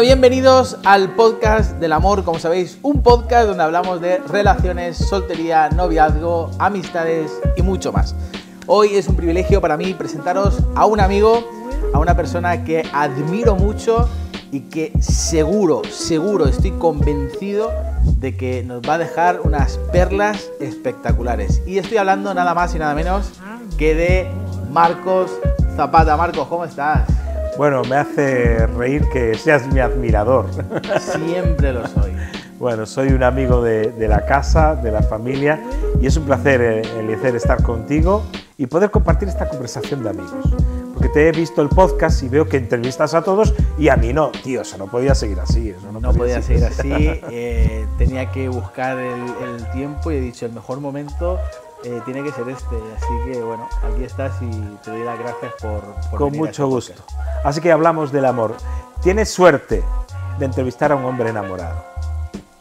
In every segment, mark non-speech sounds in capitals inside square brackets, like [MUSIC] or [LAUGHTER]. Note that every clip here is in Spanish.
Bienvenidos al podcast del amor, como sabéis, un podcast donde hablamos de relaciones, soltería, noviazgo, amistades y mucho más. Hoy es un privilegio para mí presentaros a un amigo, a una persona que admiro mucho, y que seguro, seguro, estoy convencido de que nos va a dejar unas perlas espectaculares. Y estoy hablando nada más y nada menos que de Marcos Zapata. Marcos, ¿cómo estás? Bueno, me hace reír que seas mi admirador. Siempre lo soy. [LAUGHS] Bueno, soy un amigo de, la casa, de la familia, y es un placer, eh, el, estar contigo y poder compartir esta conversación de amigos te he visto el podcast y veo que entrevistas a todos y a mí no, tío, eso no podía seguir así. no, podía, seguir así, [LAUGHS] eh, tenía que buscar el, tiempo y he dicho, el mejor momento eh, tiene que ser este, así que bueno, aquí estás y te doy las gracias por... por Con este mucho gusto. Así que hablamos del amor. Tienes suerte de entrevistar a un hombre enamorado.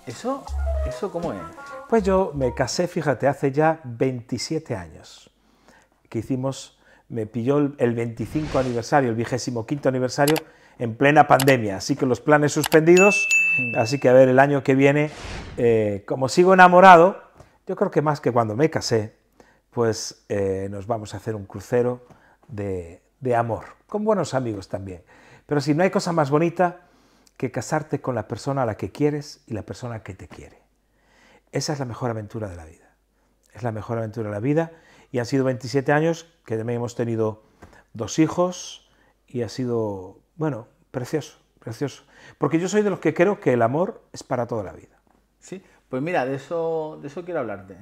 ¿Eso? ¿Eso cómo es? Pues yo me casé, fíjate, hace ya 27 años que hicimos me pilló el 25 aniversario, el 25 aniversario, en plena pandemia. Así que los planes suspendidos. Mm. Así que a ver, el año que viene, eh, como sigo enamorado, yo creo que más que cuando me casé, pues eh, nos vamos a hacer un crucero de, de amor, con buenos amigos también. Pero si no hay cosa más bonita que casarte con la persona a la que quieres y la persona que te quiere. Esa es la mejor aventura de la vida. Es la mejor aventura de la vida y han sido 27 años que también hemos tenido dos hijos y ha sido, bueno, precioso, precioso. Porque yo soy de los que creo que el amor es para toda la vida. Sí, pues mira, de eso, de eso quiero hablarte.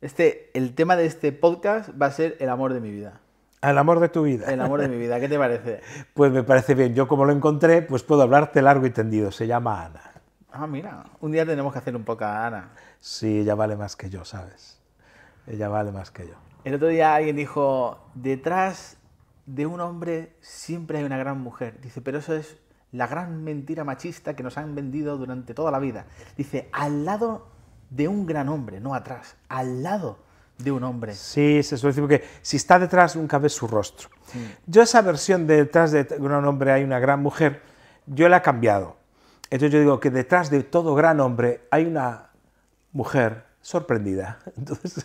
Este, el tema de este podcast va a ser el amor de mi vida. El amor de tu vida. El amor de mi vida, ¿qué te parece? [LAUGHS] Pues me parece bien. Yo como lo encontré, pues puedo hablarte largo y tendido. Se llama Ana. Ah, mira. Un día tenemos que hacer un poco a Ana. Sí, ella vale más que yo, ¿sabes? Ella vale más que yo. El otro día alguien dijo, detrás de un hombre siempre hay una gran mujer. Dice, pero eso es la gran mentira machista que nos han vendido durante toda la vida. Dice, al lado de un gran hombre, no atrás, al lado de un hombre. Sí, se suele decir porque si está detrás nunca ves su rostro. Yo esa versión de detrás de un hombre hay una gran mujer, yo la he cambiado. Entonces yo digo que detrás de todo gran hombre hay una mujer sorprendida. [LAUGHS] Entonces, [LAUGHS]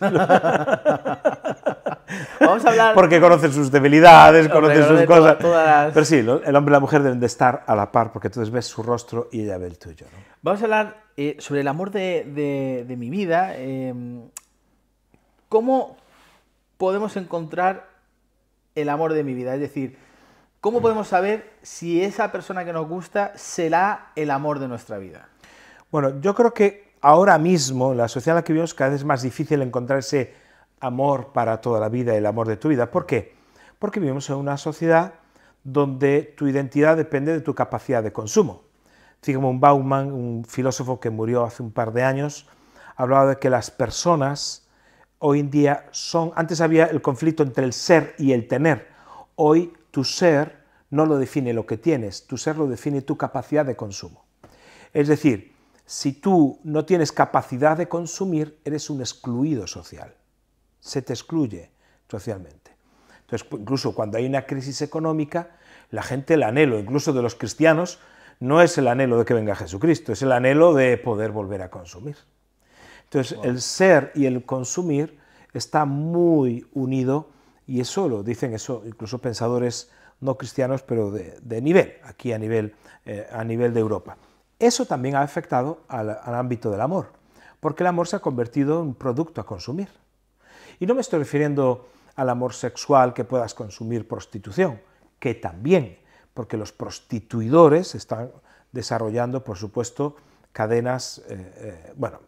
Vamos a hablar... Porque conoce sus debilidades, conocen sus cosas. Pero sí, el hombre y la mujer deben de estar a la par, porque entonces ves su rostro y ella ve el tuyo. Vamos a hablar eh, sobre el amor de, mi vida. Em, ¿Cómo podemos encontrar el amor de mi vida? Es decir, ¿cómo podemos saber si esa persona que nos gusta será el amor de nuestra vida? Bueno, yo creo que ahora mismo, en la sociedad en la que vivimos, cada vez es más difícil encontrar ese amor para toda la vida, el amor de tu vida. ¿Por qué? Porque vivimos en una sociedad donde tu identidad depende de tu capacidad de consumo. Sigmund Bauman, un filósofo que murió hace un par de años, hablaba de que las personas hoy en día son, antes había el conflicto entre el ser y el tener, hoy tu ser no lo define lo que tienes, tu ser lo define tu capacidad de consumo. Es decir, si tú no tienes capacidad de consumir, eres un excluido social. Se te excluye socialmente. Entonces, incluso cuando hay una crisis económica, la gente, el anhelo, incluso de los cristianos, no es el anhelo de que venga Jesucristo, es el anhelo de poder volver a consumir. Entonces, el ser y el consumir está muy unido y eso lo dicen eso incluso pensadores no cristianos, pero de, nivel, aquí a nivel, eh, a nivel de Europa. Eso también ha afectado al, ámbito del amor, porque el amor se ha convertido en un producto a consumir. Y no me estoy refiriendo al amor sexual que puedas consumir prostitución, que también, porque los prostituidores están desarrollando, por supuesto, cadenas, eh, eh,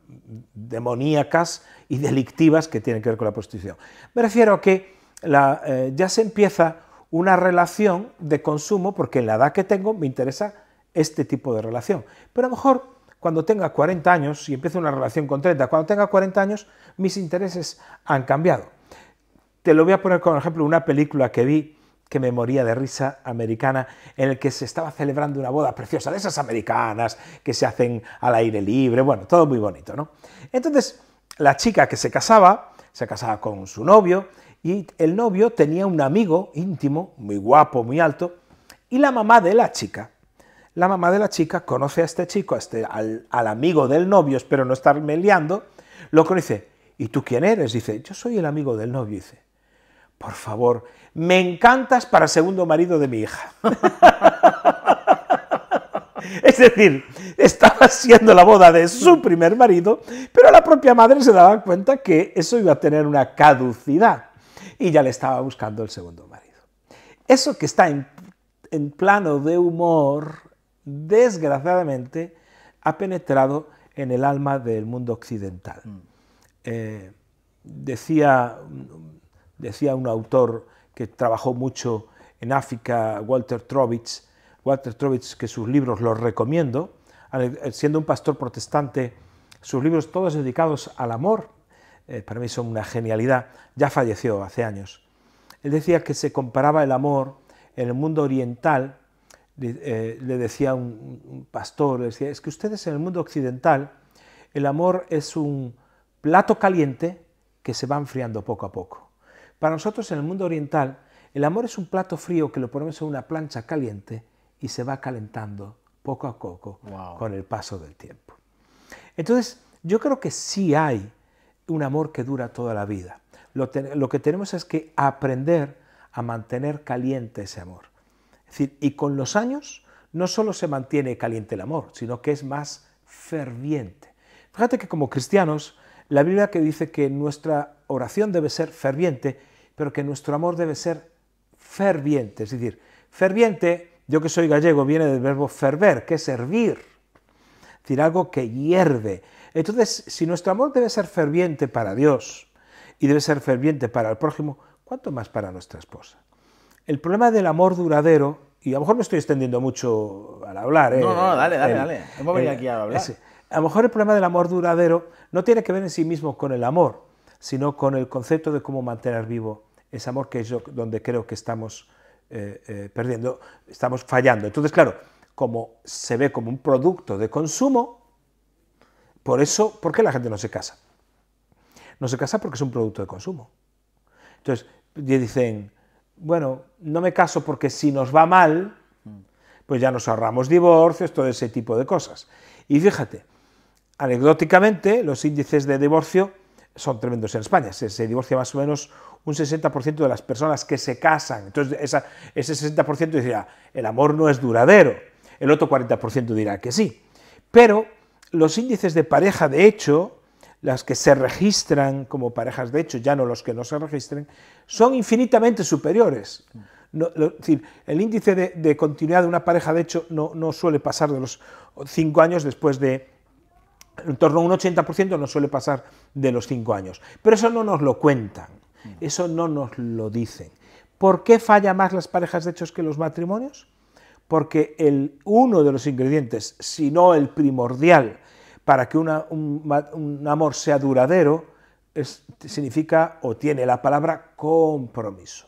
demoníacas y delictivas que tienen que ver con la prostitución. Me refiero a que eh, ya se empieza una relación de consumo, porque en la edad que tengo me interesa este tipo de relación. Pero a lo mejor cuando tenga 40 años, y empiece una relación con 30, cuando tenga 40 años, mis intereses han cambiado. Te lo voy a poner como ejemplo una película que vi que me moría de risa americana, en el que se estaba celebrando una boda preciosa, de esas americanas que se hacen al aire libre, bueno, todo muy bonito, ¿no? Entonces, la chica que se casaba, se casaba con su novio, y el novio tenía un amigo íntimo, muy guapo, muy alto, y la mamá de la chica la mamá de la chica conoce a este chico, este, al, amigo del novio, espero no estar meleando, lo conoce. ¿Y tú quién eres? Dice, yo soy el amigo del novio. Dice, por favor, me encantas para segundo marido de mi hija. [LAUGHS] es decir, estaba siendo la boda de su primer marido, pero la propia madre se daba cuenta que eso iba a tener una caducidad y ya le estaba buscando el segundo marido. Eso que está en plano de humor, desgraciadamente, ha penetrado en el alma del mundo occidental. Mm. Eh, decía, decía un autor que trabajó mucho en África, Walter Trovitz, Walter que sus libros los recomiendo, eh, siendo un pastor protestante, sus libros todos dedicados al amor, eh, para mí son una genialidad, ya falleció hace años. Él decía que se comparaba el amor en el mundo oriental eh, le decía un, pastor, le decía, es que ustedes en el mundo occidental, el amor es un plato caliente que se va enfriando poco a poco. Para nosotros en el mundo oriental, el amor es un plato frío que lo ponemos en una plancha caliente y se va calentando poco a poco con el paso del tiempo. Entonces, yo creo que sí hay un amor que dura toda la vida. lo que tenemos es que aprender a mantener caliente ese amor decir, y con los años no solo se mantiene caliente el amor, sino que es más ferviente. Fíjate que como cristianos, la Biblia que dice que nuestra oración debe ser ferviente, pero que nuestro amor debe ser ferviente. Es decir, ferviente, yo que soy gallego, viene del verbo ferver, que es hervir. Es decir, algo que hierve. Entonces, si nuestro amor debe ser ferviente para Dios y debe ser ferviente para el prójimo, ¿cuánto más para nuestra esposa? el problema del amor duradero, y a lo mejor me estoy extendiendo mucho al hablar. ¿eh? No, no, dale, dale, dale. Hemos venido aquí a hablar. A lo mejor el problema del amor duradero no tiene que ver en sí mismo con el amor, sino con el concepto de cómo mantener vivo ese amor que es donde creo que estamos eh, eh, perdiendo, estamos fallando. Entonces, claro, como se ve como un producto de consumo, por eso, ¿por qué la gente no se casa? No se casa porque es un producto de consumo. Entonces, dicen, bueno, no me caso porque si nos va mal, pues ya nos ahorramos divorcios, todo ese tipo de cosas. Y fíjate, anecdóticamente, los índices de divorcio son tremendos en España. Se, divorcia más o menos un 60% de las personas que se casan. Entonces, ese 60% dirá, ah, el amor no es duradero. El otro 40% dirá que sí. Pero los índices de pareja, de hecho, las que se registran como parejas de hecho, ya no los que no se registren, son infinitamente superiores. decir, el índice de, continuidad de una pareja de hecho no, suele pasar de los cinco años después de, en torno a un 80% no suele pasar de los cinco años. Pero eso no nos lo cuentan, eso no nos lo dicen. ¿Por qué falla más las parejas de hechos que los matrimonios? Porque el, uno de los ingredientes, si no el primordial, para que un, amor sea duradero, significa o tiene la palabra compromiso.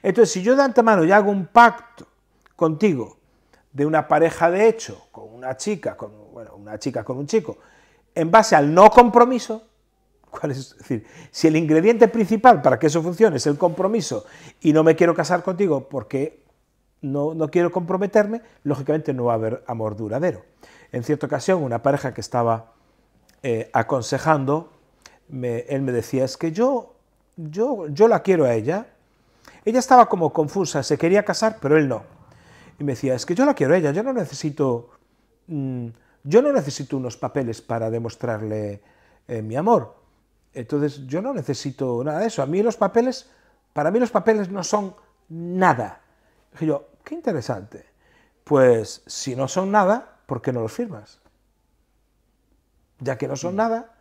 Entonces, si yo de antemano ya hago un pacto contigo de una pareja de hecho, con una chica, con, bueno, una chica con un chico, en base al no compromiso, ¿cuál es? es decir, si el ingrediente principal para que eso funcione es el compromiso y no me quiero casar contigo porque no, quiero comprometerme, lógicamente no va a haber amor duradero. En cierta ocasión, una pareja que estaba eh, aconsejando, él me decía, es que yo, yo, yo la quiero a ella. Ella estaba como confusa, se quería casar, pero él no. Y me decía, es que yo la quiero a ella, yo no necesito, mm, yo no necesito unos papeles para demostrarle eh, mi amor. Entonces yo no necesito nada de eso. A mí los papeles, para mí los papeles no son nada. yo, Qué interesante. Pues si no son nada, ¿por qué no los firmas? Ya que no son mm. nada,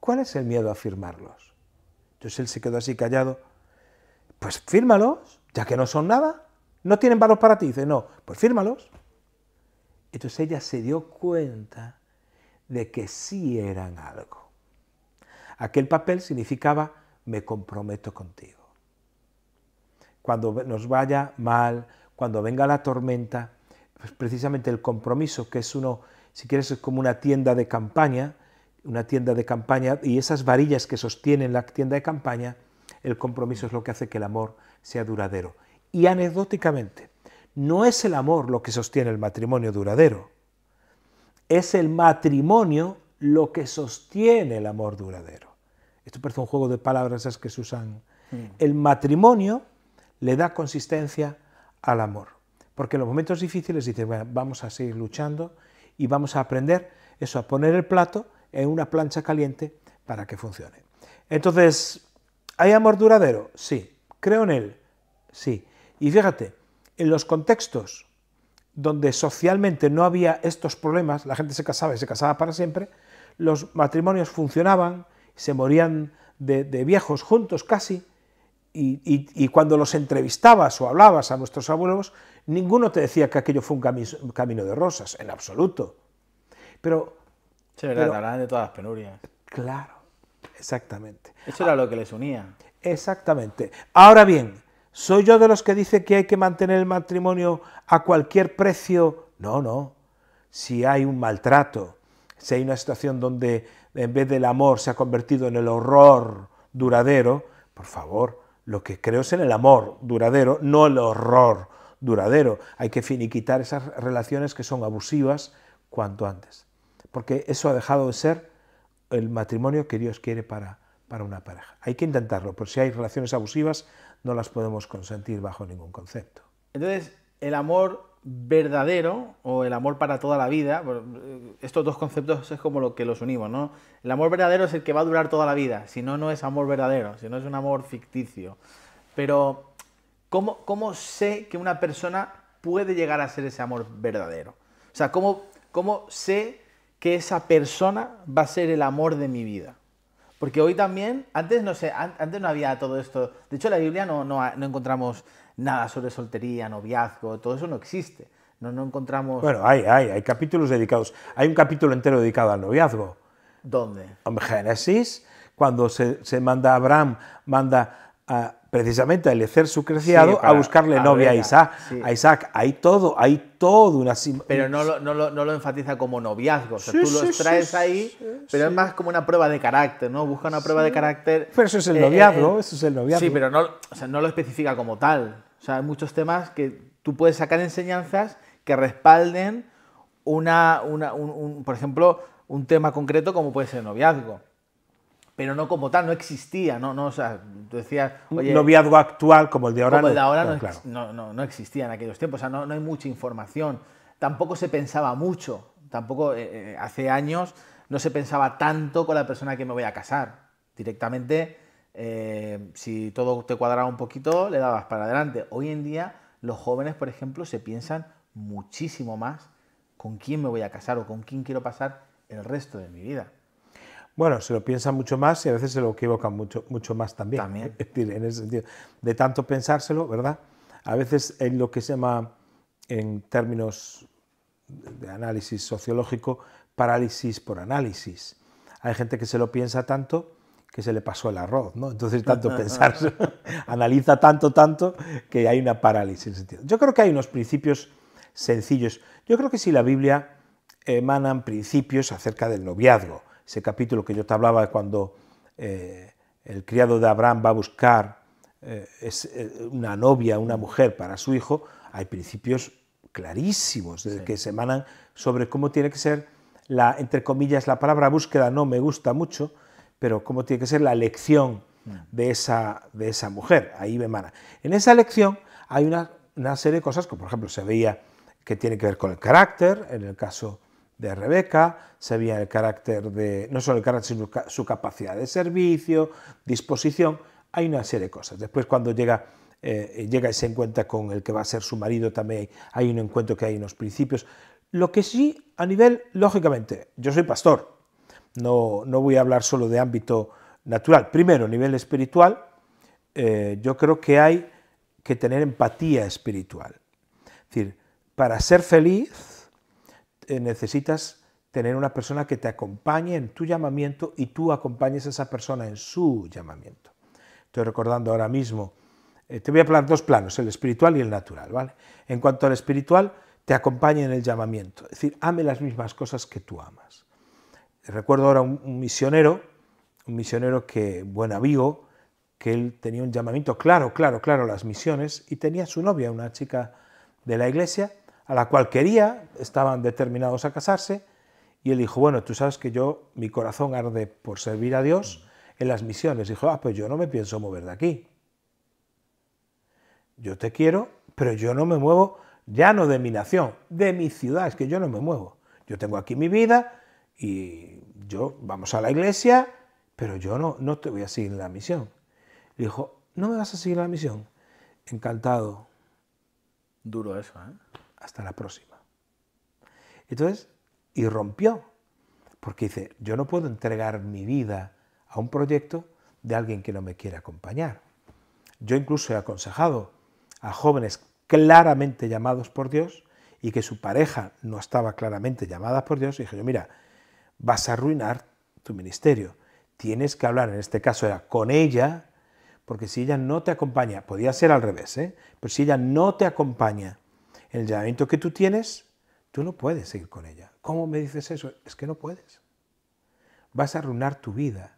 ¿cuál es el miedo a firmarlos? Entonces él se quedó así callado. Pues fírmalos, ya que no son nada, no tienen valor para ti. Dice, no, pues fírmalos. Entonces ella se dio cuenta de que sí eran algo. Aquel papel significaba, me comprometo contigo. Cuando nos vaya mal, cuando venga la tormenta, pues precisamente el compromiso, que es uno, si quieres, es como una tienda de campaña, una tienda de campaña, y esas varillas que sostienen la tienda de campaña, el compromiso es lo que hace que el amor sea duradero. Y anecdóticamente, no es el amor lo que sostiene el matrimonio duradero, es el matrimonio lo que sostiene el amor duradero. Esto parece un juego de palabras esas que se usan. Mm. El matrimonio le da consistencia al amor. Porque en los momentos difíciles dices, bueno, vamos a seguir luchando y vamos a aprender eso, a poner el plato en una plancha caliente para que funcione. Entonces, ¿hay amor duradero? Sí. ¿Creo en él? Sí. Y fíjate, en los contextos donde socialmente no había estos problemas, la gente se casaba y se casaba para siempre, los matrimonios funcionaban, se morían de, de viejos juntos casi, y, cuando los entrevistabas o hablabas a nuestros abuelos, ninguno te decía que aquello fue un camino de rosas, en absoluto. Pero... verdad, hablaban de todas las penurias. Claro, exactamente. Eso era ah, lo que les unía. Exactamente. Ahora bien, ¿soy yo de los que dice que hay que mantener el matrimonio a cualquier precio? No, no. Si hay un maltrato, si hay una situación donde en vez del amor se ha convertido en el horror duradero, por favor, lo que creo es en el amor duradero, no el horror duradero. Hay que finiquitar esas relaciones que son abusivas cuanto antes. Porque eso ha dejado de ser el matrimonio que Dios quiere para, para una pareja. Hay que intentarlo, pero si hay relaciones abusivas, no las podemos consentir bajo ningún concepto. Entonces, el amor verdadero o el amor para toda la vida, eh, estos dos conceptos es como lo que los unimos, ¿no? El amor verdadero es el que va a durar toda la vida, si no, no es amor verdadero, si no es un amor ficticio. Pero, ¿cómo, sé que una persona puede llegar a ser ese amor verdadero? O sea, ¿cómo, sé que esa persona va a ser el amor de mi vida? Porque hoy también, antes no sé, antes no había todo esto. De hecho, en la Biblia no, no encontramos nada sobre soltería, noviazgo, todo eso no existe. No, no encontramos... Bueno, hay, hay, hay capítulos dedicados. Hay un capítulo entero dedicado al noviazgo. ¿Dónde? En Génesis, cuando se, se manda a Abraham, manda a, precisamente al Elecer su creciado a buscarle novia a Isaac. A Isaac, hay todo, hay todo una Pero no lo, no, lo, enfatiza como noviazgo, o sea, tú los traes ahí, pero es más como una prueba de carácter, ¿no? Busca una prueba de carácter. Pero eso es el eh, noviazgo, eh, eso es el noviazgo. Sí, pero no, no lo especifica como tal. O sea, hay muchos temas que tú puedes sacar enseñanzas que respalden una, una un, por ejemplo, un tema concreto como puede ser el noviazgo pero no como tal, no existía, no, no, o sea, decías... noviazgo actual como el de ahora, como el de ahora no, existía en aquellos tiempos, o sea, no, hay mucha información, tampoco se pensaba mucho, tampoco eh, eh, hace años no se pensaba tanto con la persona que me voy a casar, directamente, eh, si todo te cuadraba un poquito, le dabas para adelante. Hoy en día los jóvenes, por ejemplo, se piensan muchísimo más con quién me voy a casar o con quién quiero pasar el resto de mi vida. Bueno, se lo piensa mucho más y a veces se lo equivocan mucho, mucho más también. [LAUGHS] en ese sentido, de tanto pensárselo, ¿verdad? A veces en lo que se llama, en términos de análisis sociológico, parálisis por análisis. Hay gente que se lo piensa tanto que se le pasó el arroz, ¿no? Entonces, tanto [LAUGHS] pensar, [LAUGHS] analiza tanto, tanto, que hay una parálisis. Yo creo que hay unos principios sencillos. Yo creo que si la Biblia emanan principios acerca del noviazgo, ese capítulo que yo te hablaba de cuando eh, el criado de Abraham va a buscar eh, eh, una novia, una mujer para su hijo, hay principios clarísimos desde que se emanan sobre cómo tiene que ser la, entre comillas, la palabra búsqueda no me gusta mucho, pero cómo tiene que ser la elección mm. de esa, de esa mujer, ahí me emana. En esa elección hay una, una serie de cosas como por ejemplo, se veía que tiene que ver con el carácter, en el caso de Rebeca, se el carácter de, no solo el carácter, sino su capacidad de servicio, disposición, hay una serie de cosas. Después cuando llega, eh, llega y se encuentra con el que va a ser su marido, también hay un encuentro que hay en los principios. Lo que sí, a nivel, lógicamente, yo soy pastor, no, no voy a hablar solo de ámbito natural. Primero, a nivel espiritual, eh, yo creo que hay que tener empatía espiritual. Es decir, para ser feliz eh, necesitas tener una persona que te acompañe en tu llamamiento y tú acompañes a esa persona en su llamamiento. Estoy recordando ahora mismo, eh, te voy a hablar dos planos, el espiritual y el natural, ¿vale? En cuanto al espiritual, te acompañe en el llamamiento, es decir, ame las mismas cosas que tú amas. Recuerdo ahora un, un misionero, un misionero que, buen amigo, que él tenía un llamamiento claro, claro, claro, las misiones, y tenía su novia, una chica de la iglesia, a la cual quería, estaban determinados a casarse, y él dijo, bueno, tú sabes que yo, mi corazón arde por servir a Dios en las misiones. dijo, ah, pues yo no me pienso mover de aquí. Yo te quiero, pero yo no me muevo, ya no de mi nación, de mi ciudad, es que yo no me muevo. Yo tengo aquí mi vida y yo, vamos a la iglesia, pero yo no, no te voy a seguir en la misión. Le dijo, ¿no me vas a seguir en la misión? Encantado. Duro eso, ¿eh? hasta la próxima. Entonces, y rompió, porque dice, yo no puedo entregar mi vida a un proyecto de alguien que no me quiere acompañar. Yo incluso he aconsejado a jóvenes claramente llamados por Dios y que su pareja no estaba claramente llamada por Dios, y dije yo, mira, vas a arruinar tu ministerio. Tienes que hablar, en este caso era con ella, porque si ella no te acompaña, podía ser al revés, ¿eh? pero si ella no te acompaña el llamamiento que tú tienes, tú no puedes seguir con ella. ¿Cómo me dices eso? Es que no puedes. Vas a arruinar tu vida.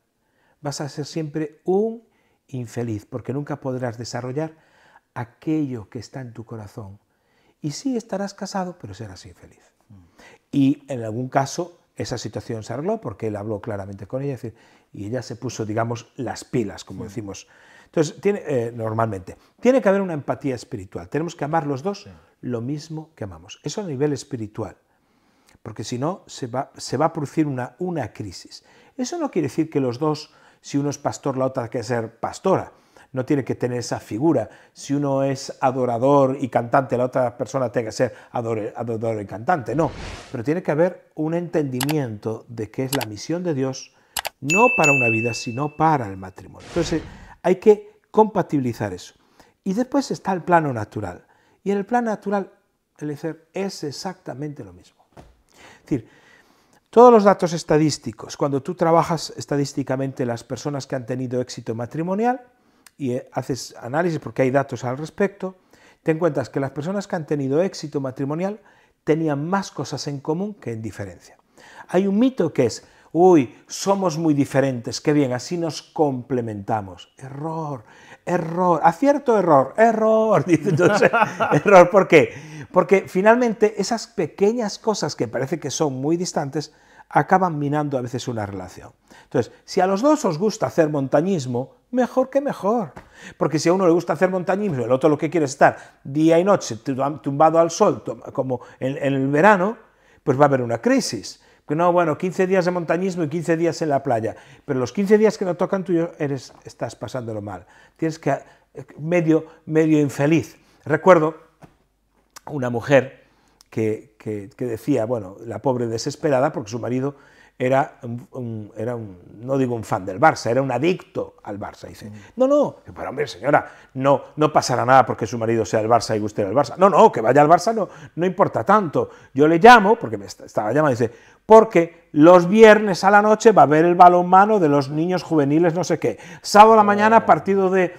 Vas a ser siempre un infeliz porque nunca podrás desarrollar aquello que está en tu corazón. Y sí estarás casado, pero serás infeliz. Y en algún caso esa situación se arregló porque él habló claramente con ella, y ella se puso, digamos, las pilas, como decimos entonces, tiene, eh, normalmente, tiene que haber una empatía espiritual. Tenemos que amar los dos lo mismo que amamos. Eso a nivel espiritual, porque si no, se va, se va a producir una, una crisis. Eso no quiere decir que los dos, si uno es pastor, la otra tiene que ser pastora no tiene que tener esa figura. Si uno es adorador y cantante, la otra persona tiene que ser adorador y cantante, no. Pero tiene que haber un entendimiento de que es la misión de Dios, no para una vida, sino para el matrimonio. Entonces, hay que compatibilizar eso. Y después está el plano natural. Y en el plano natural el es exactamente lo mismo. Es decir, todos los datos estadísticos, cuando tú trabajas estadísticamente las personas que han tenido éxito matrimonial y eh, haces análisis porque hay datos al respecto, te encuentras que las personas que han tenido éxito matrimonial tenían más cosas en común que en diferencia. Hay un mito que es, Uy, somos muy diferentes, qué bien, así nos complementamos. Error, error, acierto, error, error, [LAUGHS] dice error, ¿por qué? Porque finalmente esas pequeñas cosas que parece que son muy distantes acaban minando a veces una relación. Entonces, si a los dos os gusta hacer montañismo, mejor que mejor. Porque si a uno le gusta hacer montañismo y el otro lo que quiere es estar día y noche tumbado al sol, como en el verano, pues va a haber una crisis no, bueno, 15 días de montañismo y 15 días en la playa, pero los 15 días que no tocan tú eres, estás pasándolo mal, tienes que, eh, medio, medio infeliz. Recuerdo una mujer que, decía, bueno, la pobre desesperada porque su marido era, un, era no digo un fan del Barça, era un adicto al Barça. dice, mm. no, no, pero hombre, señora, no, no pasará nada porque su marido sea el Barça y guste el Barça. No, no, que vaya al Barça no, no importa tanto. Yo le llamo, porque me estaba llamando, y dice, porque los viernes a la noche va a haber el balonmano de los niños juveniles, no sé qué. Sábado a la mañana, ah. partido de,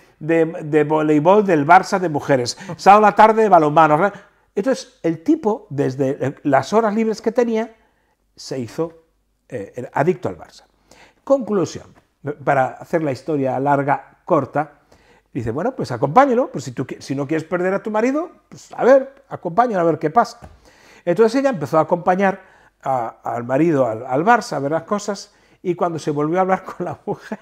voleibol del Barça de mujeres. Sábado a la tarde, balonmano. Entonces, el tipo, desde eh, las horas libres que tenía, se hizo eh, adicto al Barça. Conclusión, para hacer la historia larga, corta, dice, bueno, pues acompáñelo, pues si, tú, si no quieres perder a tu marido, pues a ver, acompáñalo a ver qué pasa. Entonces ella empezó a acompañar al marido al, al Barça a ver las cosas y cuando se volvió a hablar [LAUGHS] con la mujer,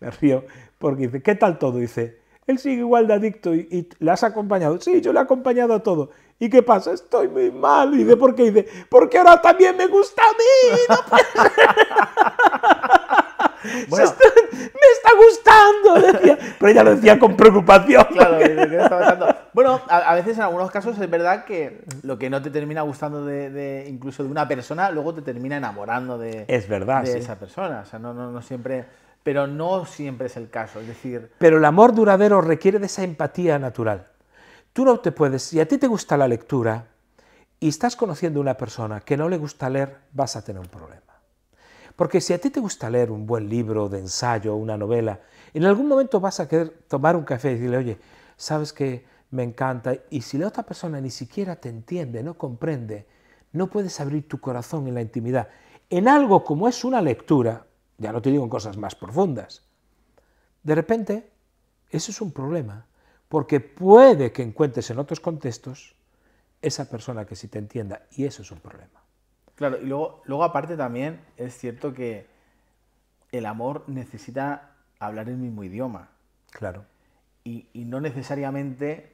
me río, porque dice, ¿qué tal todo? Dice, él sigue igual de adicto y, le has acompañado. Sí, yo le he acompañado a todo. ¿Y qué pasa? Estoy muy mal. Y dice, ¿por qué? dice, porque ahora también me gusta a mí. No [LAUGHS] [LAUGHS] gustando, Pero ella lo decía con preocupación. [LAUGHS] Bueno, a, veces en algunos casos es verdad que lo que no te termina gustando de, incluso de una persona, luego te termina enamorando de, es verdad, esa persona. O no, no, siempre pero no siempre es el caso. Es decir. Pero el amor duradero requiere de esa empatía natural. Tú no te puedes, si a ti te gusta la lectura y estás conociendo a una persona que no le gusta leer, vas a tener un problema. Porque si a ti te gusta leer un buen libro de ensayo, una novela, en algún momento vas a querer tomar un café y decirle, oye, sabes que me encanta, y si la otra persona ni siquiera te entiende, no comprende, no puedes abrir tu corazón en la intimidad. En algo como es una lectura, ya no te digo en cosas más profundas, de repente eso es un problema, porque puede que encuentres en otros contextos esa persona que sí te entienda, y eso es un problema. Claro, y luego, aparte también es cierto que el amor necesita hablar el mismo idioma. Claro. Y, no necesariamente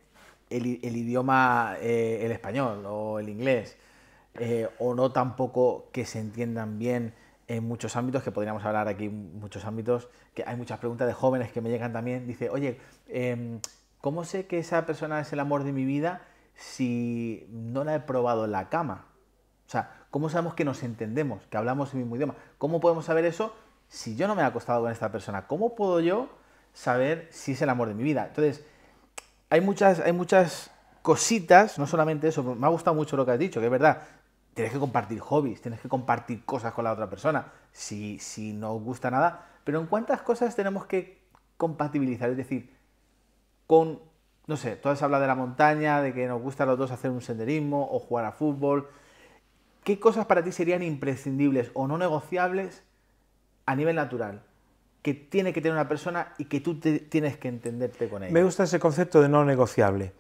el, idioma, eh, el español o el inglés, eh, o no tampoco que se entiendan bien en muchos ámbitos, que podríamos hablar aquí muchos ámbitos, que hay muchas preguntas de jóvenes que me llegan también, dice, oye, em, ¿cómo sé que esa persona es el amor de mi vida si no la he probado en la cama? O sea, ¿Cómo sabemos que nos entendemos, que hablamos el mismo idioma? ¿Cómo podemos saber eso si yo no me he acostado con esta persona? ¿Cómo puedo yo saber si es el amor de mi vida? Entonces, hay muchas, hay muchas cositas, no solamente eso, me ha gustado mucho lo que has dicho, que es verdad, tienes que compartir hobbies, tienes que compartir cosas con la otra persona, si, no os gusta nada, pero en cuántas cosas tenemos que compatibilizar, es decir, con, no sé, tú hablas de la montaña, de que nos gusta a los dos hacer un senderismo o jugar a fútbol, ¿Qué cosas para ti serían imprescindibles o no negociables a nivel natural? que tiene que tener una persona y que tú tienes que entenderte con ella. Me gusta ese concepto de no negociable.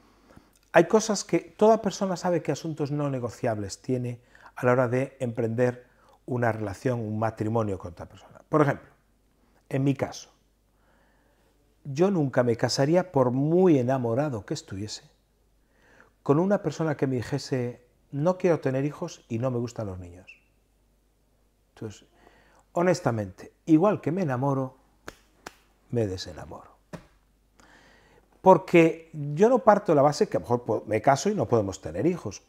Hay cosas que toda persona sabe que asuntos no negociables tiene a la hora de emprender una relación, un matrimonio con otra persona. Por ejemplo, en mi caso, yo nunca me casaría por muy enamorado que estuviese con una persona que me dijese no quiero tener hijos y no me gustan los niños. Entonces, honestamente, igual que me enamoro, me desenamoro. Porque yo no parto de la base que a lo mejor me caso y no podemos tener hijos,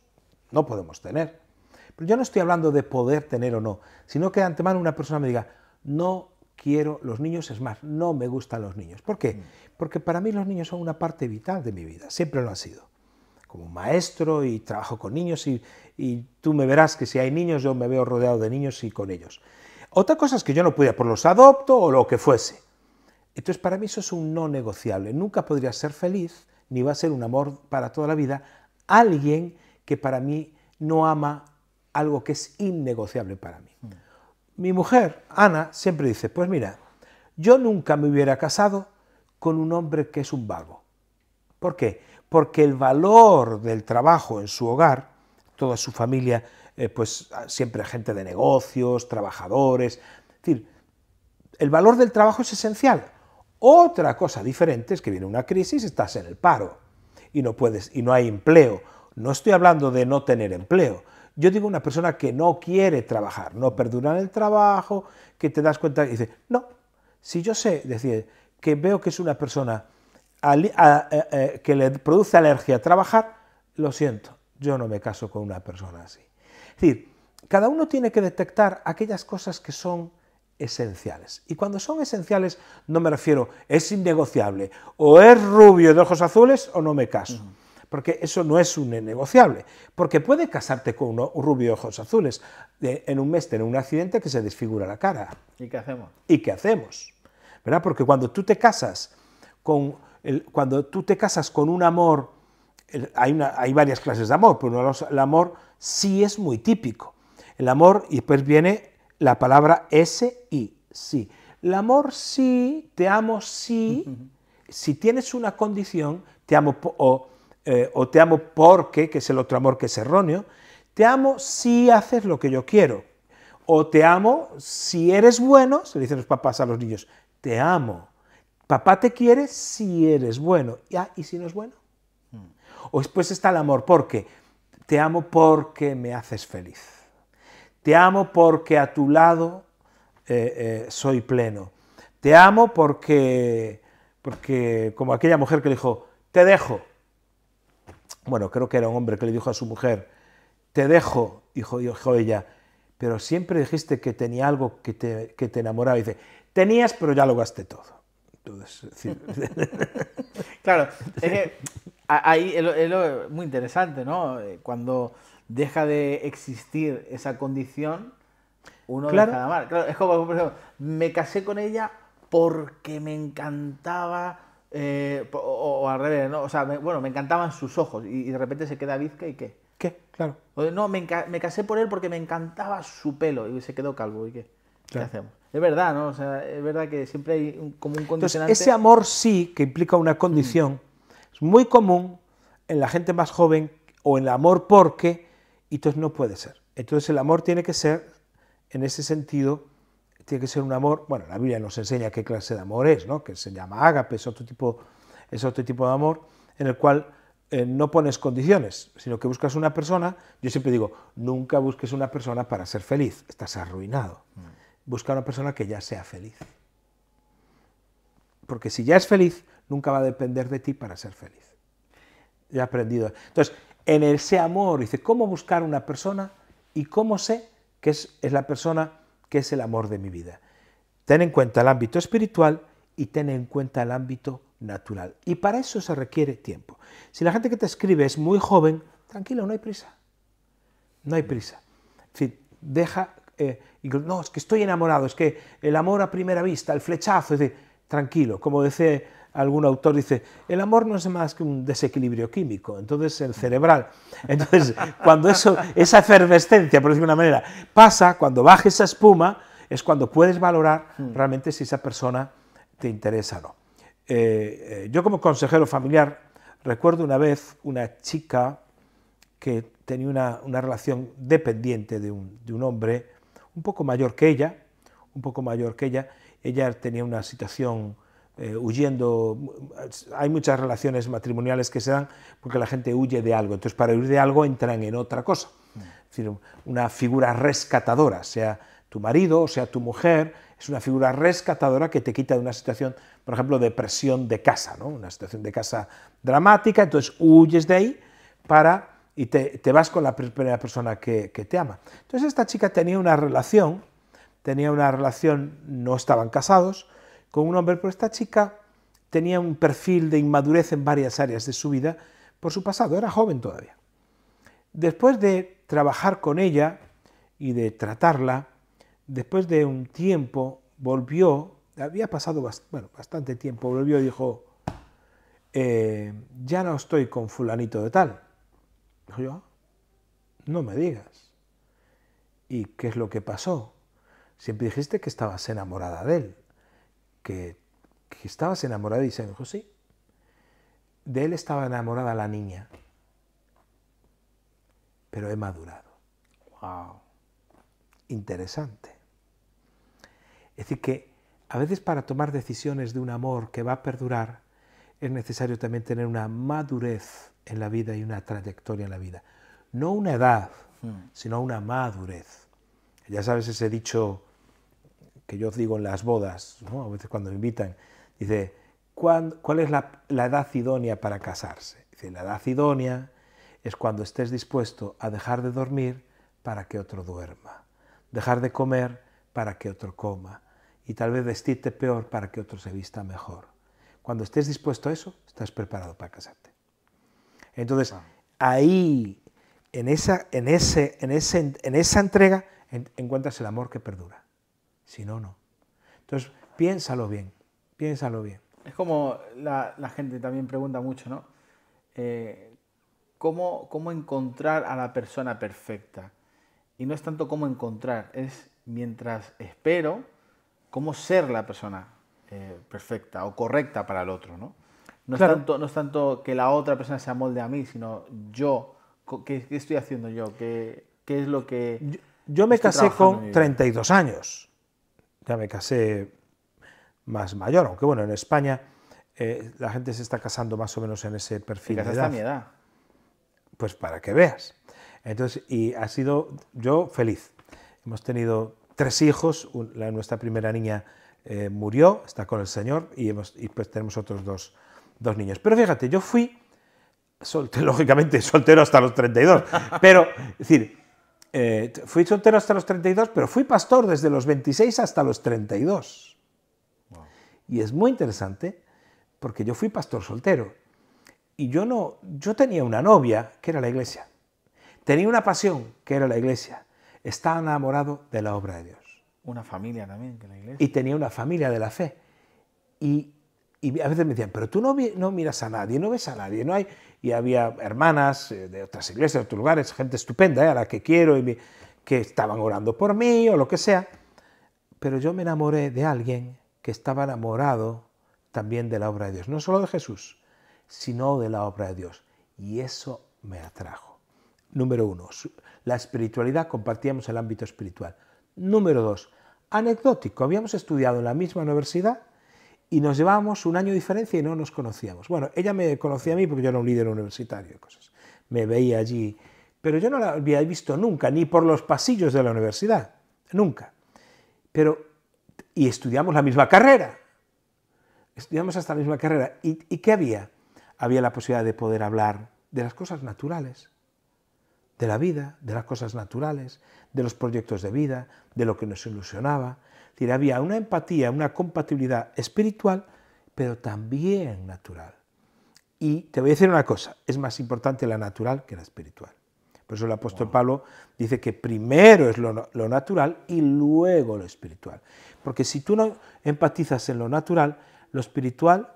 no podemos tener. Pero yo no estoy hablando de poder tener o no, sino que de antemano una persona me diga, no quiero los niños, es más, no me gustan los niños. ¿Por qué? Mm. Porque para mí los niños son una parte vital de mi vida, siempre lo han sido como maestro y trabajo con niños y, tú me verás que si hay niños yo me veo rodeado de niños y con ellos. Otra cosa es que yo no podía, por los adopto o lo que fuese. Entonces para mí eso es un no negociable. Nunca podría ser feliz, ni va a ser un amor para toda la vida, alguien que para mí no ama algo que es innegociable para mí. Mm. Mi mujer, Ana, siempre dice, pues mira, yo nunca me hubiera casado con un hombre que es un vago. ¿Por qué? porque el valor del trabajo en su hogar, toda su familia, eh, pues ah, siempre gente de negocios, trabajadores, es decir, el valor del trabajo es esencial. Otra cosa diferente es que viene una crisis, estás en el paro y no puedes y no hay empleo. No estoy hablando de no tener empleo. Yo digo una persona que no quiere trabajar, no en el trabajo, que te das cuenta y dice, no, si yo sé, decir, que veo que es una persona eh, eh, que le produce alergia a trabajar, lo siento, yo no me caso con una persona así. Es decir, cada uno tiene que detectar aquellas cosas que son esenciales. Y cuando son esenciales no me refiero, es innegociable, o es rubio de ojos azules o no me caso. Porque eso no es un innegociable. Porque puede casarte con un rubio de ojos azules, en un mes tener un accidente que se desfigura la cara. ¿Y qué hacemos? ¿Y qué hacemos? ¿Verdad? Porque cuando tú te casas con cuando tú te casas con un amor, hay, hay, varias clases de amor, pero el amor sí es muy típico. El amor, y después viene la palabra S y sí. El amor sí, te amo sí, si tienes una condición, te amo o, eh, o te amo porque, que es el otro amor que es erróneo, te amo si haces lo que yo quiero. O te amo si eres bueno, se le dicen los papás a los niños, te amo Papá te quiere si eres bueno. ¿Y, ah, ¿y si no es bueno? Mm. O después está el amor, porque te amo porque me haces feliz. Te amo porque a tu lado eh, eh, soy pleno. Te amo porque, porque, como aquella mujer que le dijo, te dejo. Bueno, creo que era un hombre que le dijo a su mujer, te dejo, dijo, ella, pero siempre dijiste que tenía algo que te, que te enamoraba. Y dice, tenías, pero ya lo gasté todo. [LAUGHS] claro, es que ahí es, lo, muy interesante, ¿no? Eh, cuando deja de existir esa condición, uno deja de amar. Claro, es como, por ejemplo, me casé con ella porque me encantaba, eh, o, al revés, ¿no? O sea, bueno, me encantaban sus ojos y, de repente se queda bizca y qué. ¿Qué? Claro. no, me, casé por él porque me encantaba su pelo y se quedó calvo y qué. ¿Qué hacemos? Es verdad, ¿no? O sea, es verdad que siempre hay un, como un condicionante. ese amor sí, que implica una condición, mm. es muy común en la gente más joven o en el amor porque, y entonces no puede ser. Entonces el amor tiene que ser, en ese sentido, tiene que ser un amor, bueno, la Biblia nos enseña qué clase de amor es, ¿no? Que se llama ágape, es otro tipo, es tipo de amor en el cual eh, no pones condiciones, sino que buscas una persona, yo siempre digo, nunca busques una persona para ser feliz, estás arruinado. Mm busca una persona que ya sea feliz. Porque si ya es feliz, nunca va a depender de ti para ser feliz. he aprendido. Entonces, en ese amor, dice, ¿cómo buscar una persona y cómo sé que es, es la persona que es el amor de mi vida? Ten en cuenta el ámbito espiritual y ten en cuenta el ámbito natural. Y para eso se requiere tiempo. Si la gente que te escribe es muy joven, tranquilo, no hay prisa. No hay prisa. En fin, deja eh, no, es que estoy enamorado, es que el amor a primera vista, el flechazo, es decir, tranquilo, como dice algún autor, dice, el amor no es más que un desequilibrio químico, entonces el cerebral. [LAUGHS] Entonces, cuando eso, esa efervescencia, por decirlo de una manera, pasa, cuando baja esa espuma, es cuando puedes valorar hmm. realmente si esa persona te interesa o no. Eh, eh, yo como consejero familiar recuerdo una vez una chica que tenía una, relación dependiente de un, de un hombre un poco mayor que ella, un poco mayor que ella. Ella tenía una situación eh, huyendo. Hay muchas relaciones matrimoniales que se dan porque la gente huye de algo. Entonces, para huir de algo entran en otra cosa. Es decir, una figura rescatadora, sea tu marido, o sea tu mujer, es una figura rescatadora que te quita de una situación, por ejemplo, de presión de casa, ¿no? una situación de casa dramática, entonces huyes de ahí para y te, vas con la primera persona que, te ama. Entonces esta chica tenía una relación, tenía una relación, no estaban casados, con un hombre, pero esta chica tenía un perfil de inmadurez en varias áreas de su vida por su pasado, era joven todavía. Después de trabajar con ella y de tratarla, después de un tiempo volvió, había pasado bastante tiempo, volvió y dijo, eh, ya no estoy con fulanito de tal, Dijo yo, no me digas. ¿Y qué es lo que pasó? Siempre dijiste que estabas enamorada de él, que, estabas enamorada y se me dijo, sí. De él estaba enamorada la niña, pero he madurado. ¡Wow! Interesante. Es decir, que a veces para tomar decisiones de un amor que va a perdurar, es necesario también tener una madurez en la vida y una trayectoria en la vida. No una edad, hmm. sino una madurez. Ya sabes ese dicho que yo digo en las bodas, a veces cuando me invitan, dice, ¿cuál, es la, edad idónea para casarse? Dice, la edad idónea es cuando estés dispuesto a dejar de dormir para que otro duerma, dejar de comer para que otro coma, y tal vez vestirte peor para que otro se vista mejor. Cuando estés dispuesto a eso, estás preparado para casarte. Entonces, ah. ahí, en esa, en, ese, en, ese, en esa entrega, encuentras el amor que perdura. Si no, no. Entonces, piénsalo bien, piénsalo bien. Es como la, gente también pregunta mucho, ¿no? Eh, ¿cómo, ¿Cómo encontrar a la persona perfecta? Y no es tanto cómo encontrar, es mientras espero, cómo ser la persona eh, perfecta o correcta para el otro, ¿no? No, es tanto, no es que la otra persona se amolde a mí, sino yo, ¿qué, estoy haciendo yo? ¿Qué, es lo que... Yo, me casé con 32 años, ya me casé más mayor, aunque bueno, en España eh, la gente se está casando más o menos en ese perfil. de edad. edad? Pues para que veas. Entonces, y ha sido yo feliz. Hemos tenido tres hijos, la, nuestra primera niña eh, murió, está con el Señor y, pues tenemos otros dos, niños. Pero fíjate, yo fui, soltero, [LAUGHS] lógicamente soltero hasta los 32, pero, es decir, eh, fui soltero hasta los 32, pero fui pastor desde los 26 hasta los 32. Y es muy interesante porque yo fui pastor soltero y yo no, yo tenía una novia que era la iglesia, tenía una pasión que era la iglesia, estaba enamorado de la obra de Dios. Una familia también, que la iglesia. Y tenía una familia de la fe. Y, y a veces me decían, pero tú no, no, miras a nadie, no ves a nadie, no hay... Y había hermanas eh, de otras iglesias, de otros lugares, gente estupenda, eh, a la que quiero, y que estaban orando por mí o lo que sea. Pero yo me enamoré de alguien que estaba enamorado también de la obra de Dios, no solo de Jesús, sino de la obra de Dios. Y eso me atrajo. Número uno, la espiritualidad compartíamos el ámbito espiritual. Número dos, anecdótico. Habíamos estudiado en la misma universidad y nos llevábamos un año de diferencia y no nos conocíamos. Bueno, ella me conocía a mí porque yo era un líder universitario, cosas. Me veía allí, pero yo no la había visto nunca, ni por los pasillos de la universidad, nunca. Pero, y estudiamos la misma carrera, estudiamos hasta la misma carrera. y qué había? Había la posibilidad de poder hablar de las cosas naturales, de la vida, de las cosas naturales, de los proyectos de vida, de lo que nos ilusionaba. Es había una empatía, una compatibilidad espiritual, pero también natural. Y te voy a decir una cosa, es más importante la natural que la espiritual. Por eso el apóstol Pablo dice que primero es lo, lo, natural y luego lo espiritual. Porque si tú no empatizas en lo natural, lo espiritual,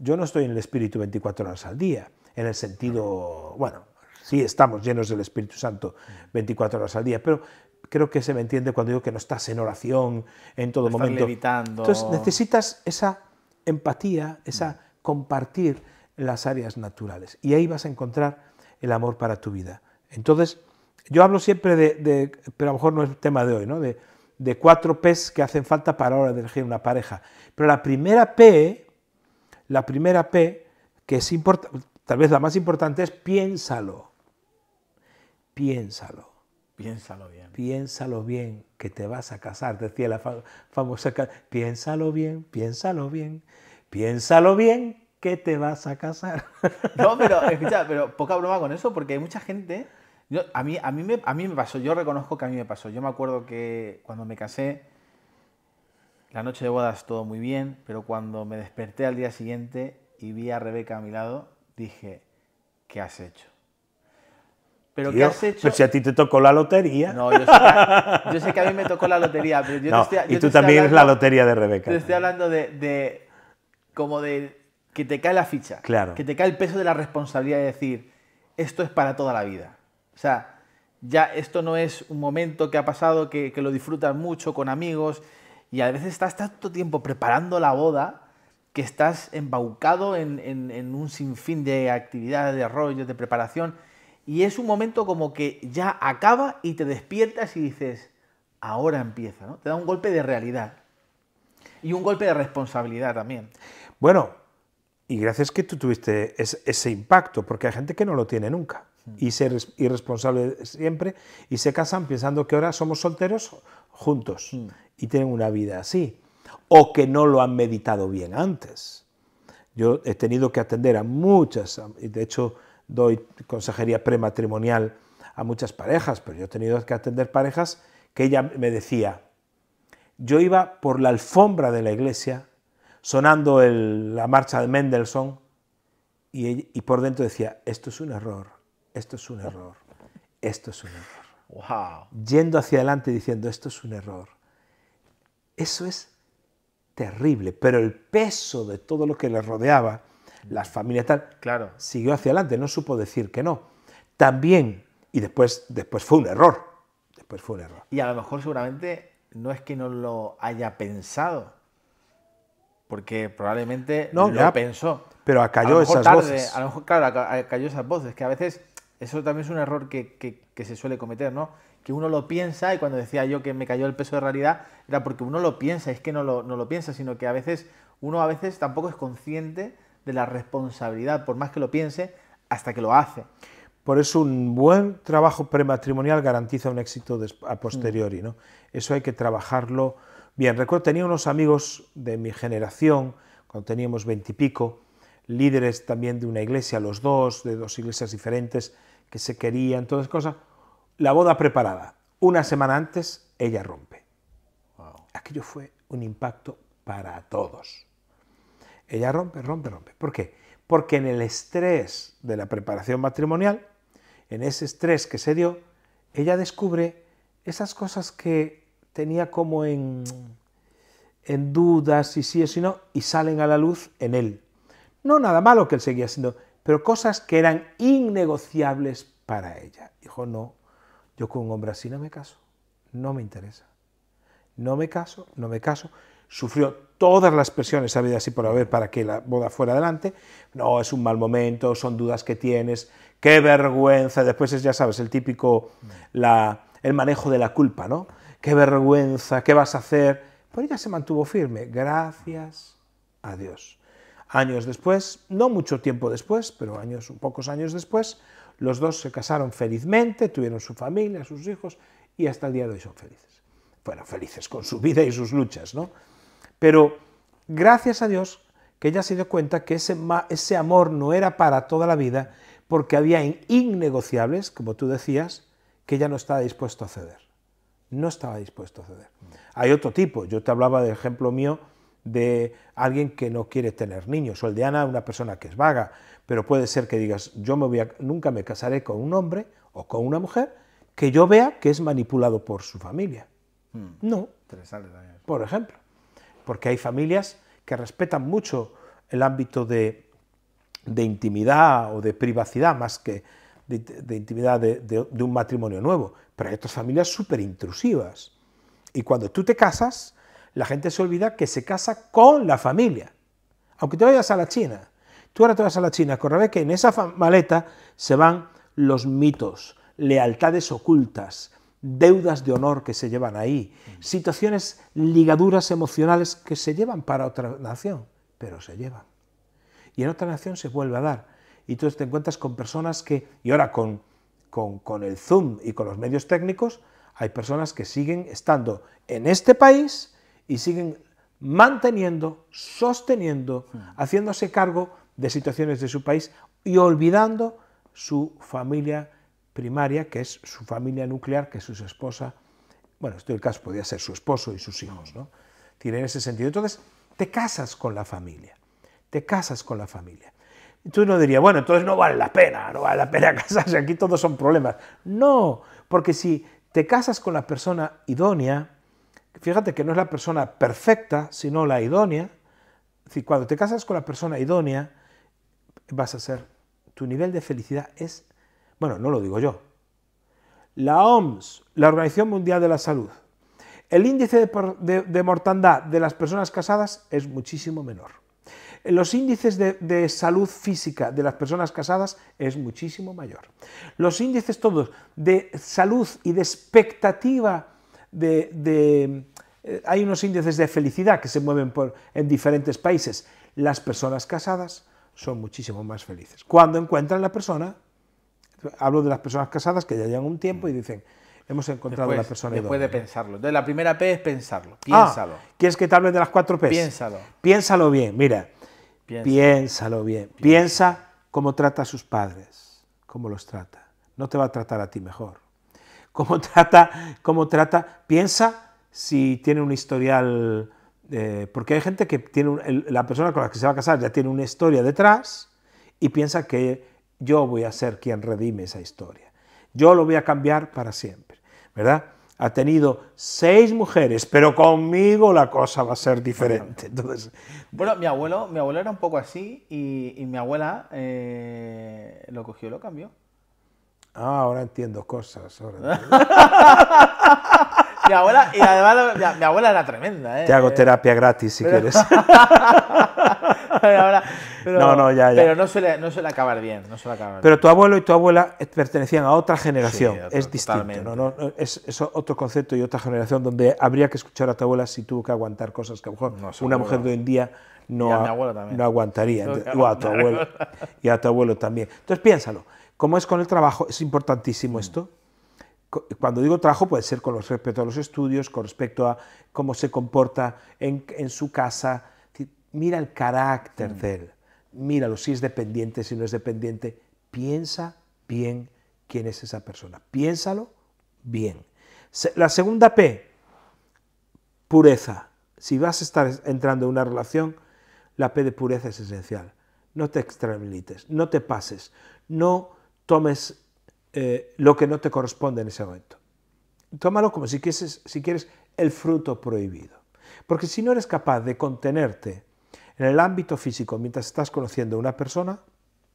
yo no estoy en el espíritu 24 horas al día, en el sentido, bueno, Sí, estamos llenos del Espíritu Santo 24 horas al día, pero creo que se me entiende cuando digo que no estás en oración en todo momento. Estás Entonces necesitas esa empatía, esa mm. compartir las áreas naturales. Y ahí vas a encontrar el amor para tu vida. Entonces, yo hablo siempre de, pero a lo mejor no es el tema de hoy, ¿no? De, de cuatro P's que hacen falta para ahora elegir una pareja. Pero la primera P, la primera P, que es importante, tal vez la más importante, es piénsalo piénsalo. Piénsalo bien. Piénsalo bien, que te vas a casar, decía la famosa Piénsalo bien, piénsalo bien, piénsalo bien, que te vas a casar. [LAUGHS] No, pero escucha, pero poca broma con eso, porque hay mucha gente... a, mí, a, mí me, a mí me pasó, yo reconozco que a mí me pasó. Yo me acuerdo que cuando me casé, la noche de bodas todo muy bien, pero cuando me desperté al día siguiente y vi a Rebeca a mi lado, dije, ¿qué has hecho? ¿Pero qué has hecho? Pero si a ti te tocó la lotería. No, yo sé que, a mí me tocó la lotería, pero yo no, Y tú también eres la lotería de Rebeca. Te estoy hablando de, como de que te cae la ficha. Claro. Que te cae el peso de la responsabilidad de decir, esto es para toda la vida. O sea, ya esto no es un momento que ha pasado, que, lo disfrutas mucho con amigos, y a veces estás tanto tiempo preparando la boda que estás embaucado en, un sinfín de actividades, de rollos, de preparación y es un momento como que ya acaba y te despiertas y dices, ahora empieza, ¿no? Te da un golpe de realidad y un golpe de responsabilidad también. Bueno, y gracias que tú tuviste ese, impacto, porque hay gente que no lo tiene nunca hmm. y ser irresponsable siempre y se casan pensando que ahora somos solteros juntos hmm. y tienen una vida así o que no lo han meditado bien antes. Yo he tenido que atender a muchas, de hecho doy consejería prematrimonial a muchas parejas, pero yo he tenido que atender parejas que ella me decía, yo iba por la alfombra de la iglesia sonando la marcha de Mendelssohn y, por dentro decía, esto es un error, esto es un error, esto es un error. Yendo hacia adelante diciendo, esto es un error. Eso es terrible, pero el peso de todo lo que le rodeaba las familias tal. Claro. Siguió hacia adelante, no supo decir que no. También, y después, después fue un error. Después fue un error. Y a lo mejor seguramente no es que no lo haya pensado, porque probablemente no, lo ya, pensó. Pero acalló esas voces. A lo mejor, claro, acalló esas voces, que a veces eso también es un error que, se suele cometer, ¿no? Que uno lo piensa, y cuando decía yo que me cayó el peso de realidad, era porque uno lo piensa, es que no lo, no lo piensa, sino que a veces uno a veces tampoco es consciente de la responsabilidad, por más que lo piense, hasta que lo hace. Por eso un buen trabajo prematrimonial garantiza un éxito a posteriori, mm. ¿no? Eso hay que trabajarlo bien. Recuerdo, tenía unos amigos de mi generación, cuando teníamos veintipico, líderes también de una iglesia, los dos, de dos iglesias diferentes, que se querían, todas esas cosas. La boda preparada. Una semana antes, ella rompe. Aquello fue un impacto para todos. Ella rompe, rompe, rompe. ¿Por qué? Porque en el estrés de la preparación matrimonial, en ese estrés que se dio, ella descubre esas cosas que tenía como en, en dudas, si sí o si no, y salen a la luz en él. No nada malo que él seguía siendo, pero cosas que eran innegociables para ella. Dijo, no, yo con un hombre así no me caso, no me interesa. No me caso, no me caso. Sufrió todas las presiones habidas y por haber para que la boda fuera adelante. No, es un mal momento, son dudas que tienes, qué vergüenza. Después es, ya sabes, el típico, la, el manejo de la culpa, ¿no? Qué vergüenza, ¿qué vas a hacer? Pero pues ella se mantuvo firme, gracias a Dios. Años después, no mucho tiempo después, pero años, pocos años después, los dos se casaron felizmente, tuvieron su familia, sus hijos y hasta el día de hoy son felices. Fueron felices con su vida y sus luchas, ¿no? Pero gracias a Dios que ella se dio cuenta que ese, ese amor no era para toda la vida, porque había innegociables, como tú decías, que ella no estaba dispuesto a ceder. No estaba dispuesto a ceder. Hay otro tipo, yo te hablaba del ejemplo mío de alguien que no quiere tener niños, o el de Ana, una persona que es vaga, pero puede ser que digas, yo nunca me casaré con un hombre o con una mujer que yo vea que es manipulado por su familia. Hmm. No. Por ejemplo porque hay familias que respetan mucho el ámbito de, intimidad o de privacidad, más que de, intimidad de, un matrimonio nuevo, pero hay otras familias súper intrusivas. Y cuando tú te casas, la gente se olvida que se casa con la familia. Aunque te vayas a la China, tú ahora te vas a la China, correré que en esa maleta se van los mitos, lealtades ocultas, deudas de honor que se llevan ahí, mm. situaciones, ligaduras emocionales que se llevan para otra nación, pero se llevan. Y en otra nación se vuelve a dar. Y entonces te encuentras con personas que, y ahora con, con, con el Zoom y con los medios técnicos, hay personas que siguen estando en este país y siguen manteniendo, sosteniendo, mm. haciéndose cargo de situaciones de su país y olvidando su familia primaria, que es su familia nuclear, que es su esposa, bueno, en el caso podría ser su esposo y sus hijos, ¿no? Tiene ese sentido. Entonces, te casas con la familia, te casas con la familia. tú no diría, bueno, entonces no vale la pena, no vale la pena [LAUGHS] casarse, aquí todos son problemas. No, porque si te casas con la persona idónea, fíjate que no es la persona perfecta, sino la idónea, si cuando te casas con la persona idónea, vas a ser, tu nivel de felicidad es bueno, no lo digo yo. La OMS, la Organización Mundial de la Salud, el índice de, mortandad de las personas casadas es muchísimo menor. Los índices de, salud física de las personas casadas es muchísimo mayor. Los índices todos de salud y de expectativa de... Eh, hay unos índices de felicidad que se mueven por, en diferentes países. Las personas casadas son muchísimo más felices. Cuando encuentran la persona Hablo de las personas casadas que ya llevan un tiempo y mm. dicen, hemos encontrado a la persona Después idónea. de pensarlo. Entonces, la primera P es pensarlo. Ah, piénsalo. ¿Quieres que te hable de las cuatro P? Piénsalo. Piénsalo bien, mira. Piénsalo, bien. Piensa cómo trata a sus padres, cómo los trata. No te va a tratar a ti mejor. Cómo [LAUGHS] trata, cómo trata. Piensa si tiene un historial... Eh, porque hay gente que tiene... la persona con la que se va a casar ya tiene una historia detrás y piensa que yo voy a ser quien redime esa historia. Yo lo voy a cambiar para siempre, ¿verdad? Ha tenido seis mujeres, pero conmigo la cosa va a ser diferente. Entonces, bueno, mi abuelo, mi abuelo era un poco así y, mi abuela eh, lo cogió lo cambió. Ah, ahora entiendo cosas. Ahora [LAUGHS] mi abuela, y además mi, abuela era tremenda. ¿eh? Te hago terapia gratis si quieres. [LAUGHS] ahora, no, no, ya, ya. Pero no suele, no acabar bien, no acabar Pero tu abuelo y tu abuela pertenecían a otra generación, es distinto, ¿no? es, otro concepto y otra generación donde habría que escuchar a tu abuela si tuvo que aguantar cosas que a lo mejor una mujer de hoy en día no, aguantaría, a tu abuelo, y a tu abuelo también. Entonces piénsalo, ¿Cómo es con el trabajo, es importantísimo mm. esto, cuando digo trabajo puede ser con respecto a los estudios, con respecto a cómo se comporta en, su casa, mira el carácter mm. de él, míralo, si es dependiente, si no es dependiente, piensa bien quién es esa persona, piénsalo bien. La segunda P, pureza. Si vas a estar entrando en una relación, la P de pureza es esencial. No te extrabilites, no te pases, no tomes eh, lo que no te corresponde en ese momento. Tómalo como si quieres, si quieres el fruto prohibido. Porque si no eres capaz de contenerte en el ámbito físico, mientras estás conociendo a una persona,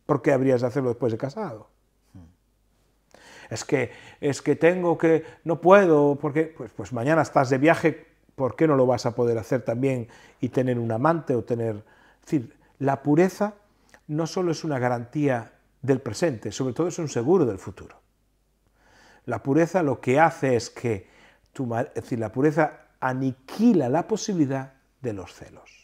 ¿por qué habrías de hacerlo después de casado? Hmm. Es que, es que tengo que, no puedo, porque pues, pues mañana estás de viaje, ¿por qué no lo vas a poder hacer también y tener un amante o tener... decir, la pureza no solo es una garantía del presente, sobre todo es un seguro del futuro. La pureza lo que hace es que, tu, decir, la pureza aniquila la posibilidad de los celos.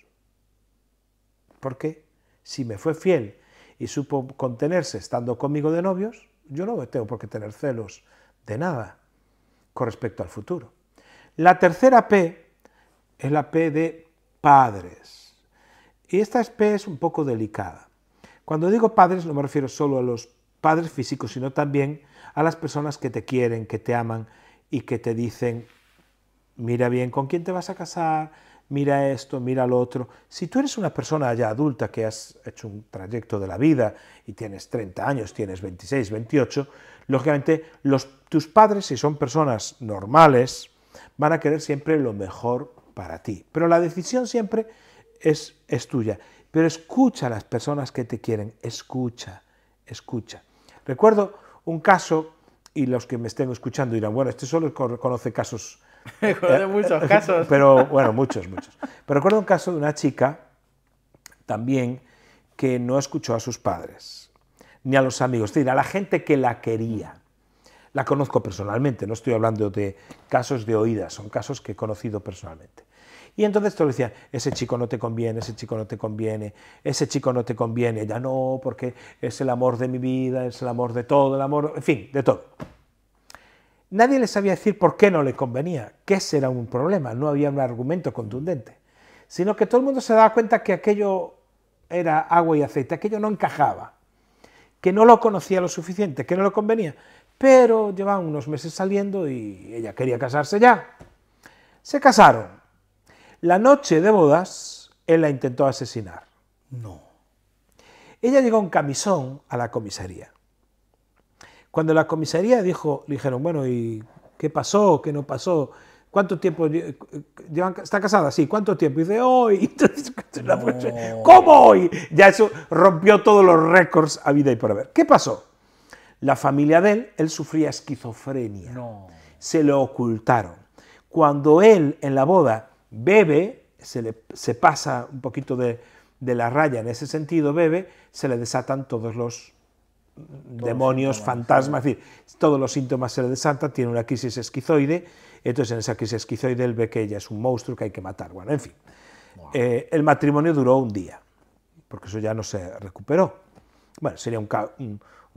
Porque si me fue fiel y supo contenerse estando conmigo de novios, yo no tengo por qué tener celos de nada con respecto al futuro. La tercera P es la P de padres. Y esta P es un poco delicada. Cuando digo padres no me refiero solo a los padres físicos, sino también a las personas que te quieren, que te aman y que te dicen, mira bien con quién te vas a casar, mira esto, mira lo otro. Si tú eres una persona ya adulta que has hecho un trayecto de la vida y tienes 30 años, tienes 26, 28, lógicamente tus padres, si son personas normales, van a querer siempre lo mejor para ti. Pero la decisión siempre es, es tuya. Pero escucha a las personas que te quieren, escucha, escucha. Recuerdo un caso, y los que me estén escuchando dirán, bueno, este solo conoce casos [LAUGHS] Recuerdo muchos eh, casos. Pero bueno, muchos, muchos. Pero recuerdo un caso de una chica también que no escuchó a sus padres, ni a los amigos, es decir, a la gente que la quería. La conozco personalmente, no estoy hablando de casos de oídas, son casos que he conocido personalmente. Y entonces todos decían, ese chico no te conviene, ese chico no te conviene, ese chico no te conviene, ya no, porque es el amor de mi vida, es el amor de todo, el amor, en fin, de todo. Nadie le sabía decir por qué no le convenía, que ese era un problema, no había un argumento contundente, sino que todo el mundo se daba cuenta que aquello era agua y aceite, aquello no encajaba, que no lo conocía lo suficiente, que no le convenía, pero llevaban unos meses saliendo y ella quería casarse ya. Se casaron. La noche de bodas, él la intentó asesinar. No. Ella llegó en camisón a la comisaría. Cuando la comisaría dijo, le dijeron, bueno, ¿y qué pasó? ¿Qué no pasó? ¿Cuánto tiempo ¿Está casada? Sí, ¿cuánto tiempo? Y dice, hoy. [LAUGHS] Entonces, ¿Cómo hoy? Ya eso rompió todos los récords a vida y por haber. ¿Qué pasó? La familia de él, él sufría esquizofrenia. Se lo ocultaron. Cuando él en la boda bebe, se, le, se pasa un poquito de, de la raya en ese sentido, bebe, se le desatan todos los demonios, fantasmas, es decir, todos los síntomas se de santa tiene una crisis esquizoide, entonces en esa crisis esquizoide él ve que ella es un monstruo que hay que matar, bueno, en fin. Eh, el matrimonio duró un día, porque eso ya no se recuperó. Bueno, sería un,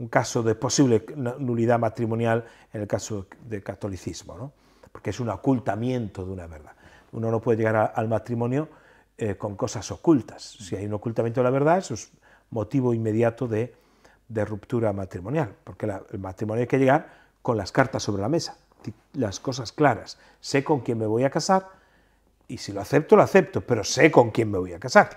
caso de posible nulidad matrimonial en el caso de catolicismo, ¿no? porque es un ocultamiento de una verdad. Uno no puede llegar al matrimonio eh, con cosas ocultas. Si hay un ocultamiento de la verdad, eso es motivo inmediato de de ruptura matrimonial, porque el matrimonio hay que llegar con las cartas sobre la mesa, las cosas claras. Sé con quién me voy a casar y si lo acepto, lo acepto, pero sé con quién me voy a casar.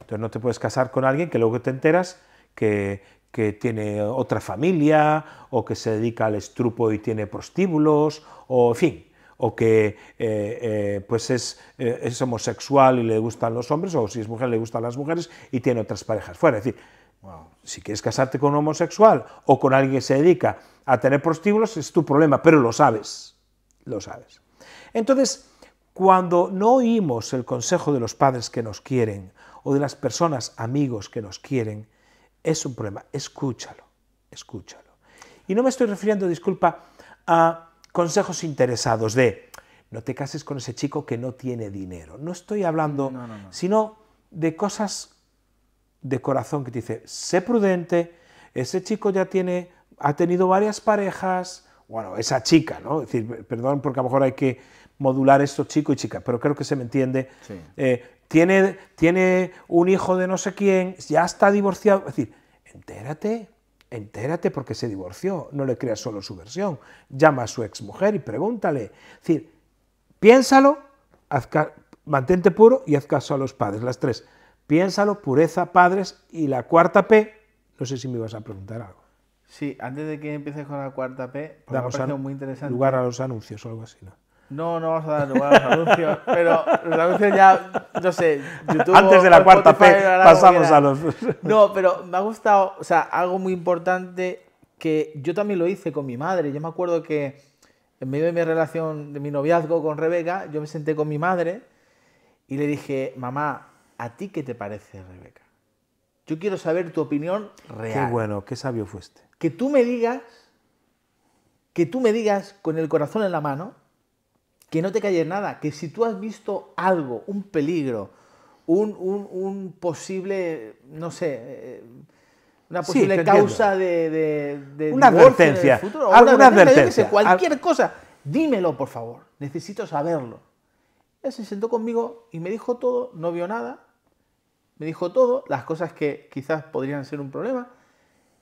Entonces no te puedes casar con alguien que luego te enteras que, tiene otra familia o que se dedica al estrupo y tiene prostíbulos o, fin, o que eh, eh, pues es, eh, es homosexual y le gustan los hombres, o si es mujer le gustan las mujeres y tiene otras parejas fuera. Si quieres casarte con un homosexual o con alguien que se dedica a tener prostíbulos, es tu problema, pero lo sabes, lo sabes. Entonces, cuando no oímos el consejo de los padres que nos quieren o de las personas, amigos que nos quieren, es un problema. Escúchalo, escúchalo. Y no me estoy refiriendo, disculpa, a consejos interesados de no te cases con ese chico que no tiene dinero. No estoy hablando, sino de cosas de corazón que te dice, sé prudente, ese chico ya tiene, ha tenido varias parejas, bueno, esa chica, ¿no? decir, perdón porque a lo mejor hay que modular esto chico y chica, pero creo que se me entiende. Eh, tiene, tiene un hijo de no sé quién, ya está divorciado. Es decir, entérate, entérate porque se divorció, no le creas solo su versión. Llama a su exmujer y pregúntale. Es decir, piénsalo, mantente puro y haz caso a los padres, las tres. Piénsalo, pureza, padres. Y la cuarta P, no sé si me ibas a preguntar algo. Sí, antes de que empieces con la cuarta P, Damos muy interesante. lugar a los anuncios o algo así, ¿no? No, no vamos a dar lugar a los anuncios, [LAUGHS] pero los anuncios ya, no sé, YouTube. Antes de la cuarta P, pasamos a los. No, pero me ha gustado, o sea, algo muy importante que yo también lo hice con mi madre. Yo me acuerdo que en medio de mi relación, de mi noviazgo con Rebeca, yo me senté con mi madre y le dije, mamá, ¿A ti qué te parece, Rebeca? Yo quiero saber tu opinión real. Qué bueno, qué sabio fuiste. Que tú me digas, que tú me digas con el corazón en la mano, que no te calles nada, que si tú has visto algo, un peligro, un, posible, no sé, eh, una posible causa de, de, Una advertencia. Futuro, advertencia, cualquier cosa, dímelo, por favor. Necesito saberlo. Él se sentó conmigo y me dijo todo, no vio nada, me dijo todo, las cosas que quizás podrían ser un problema,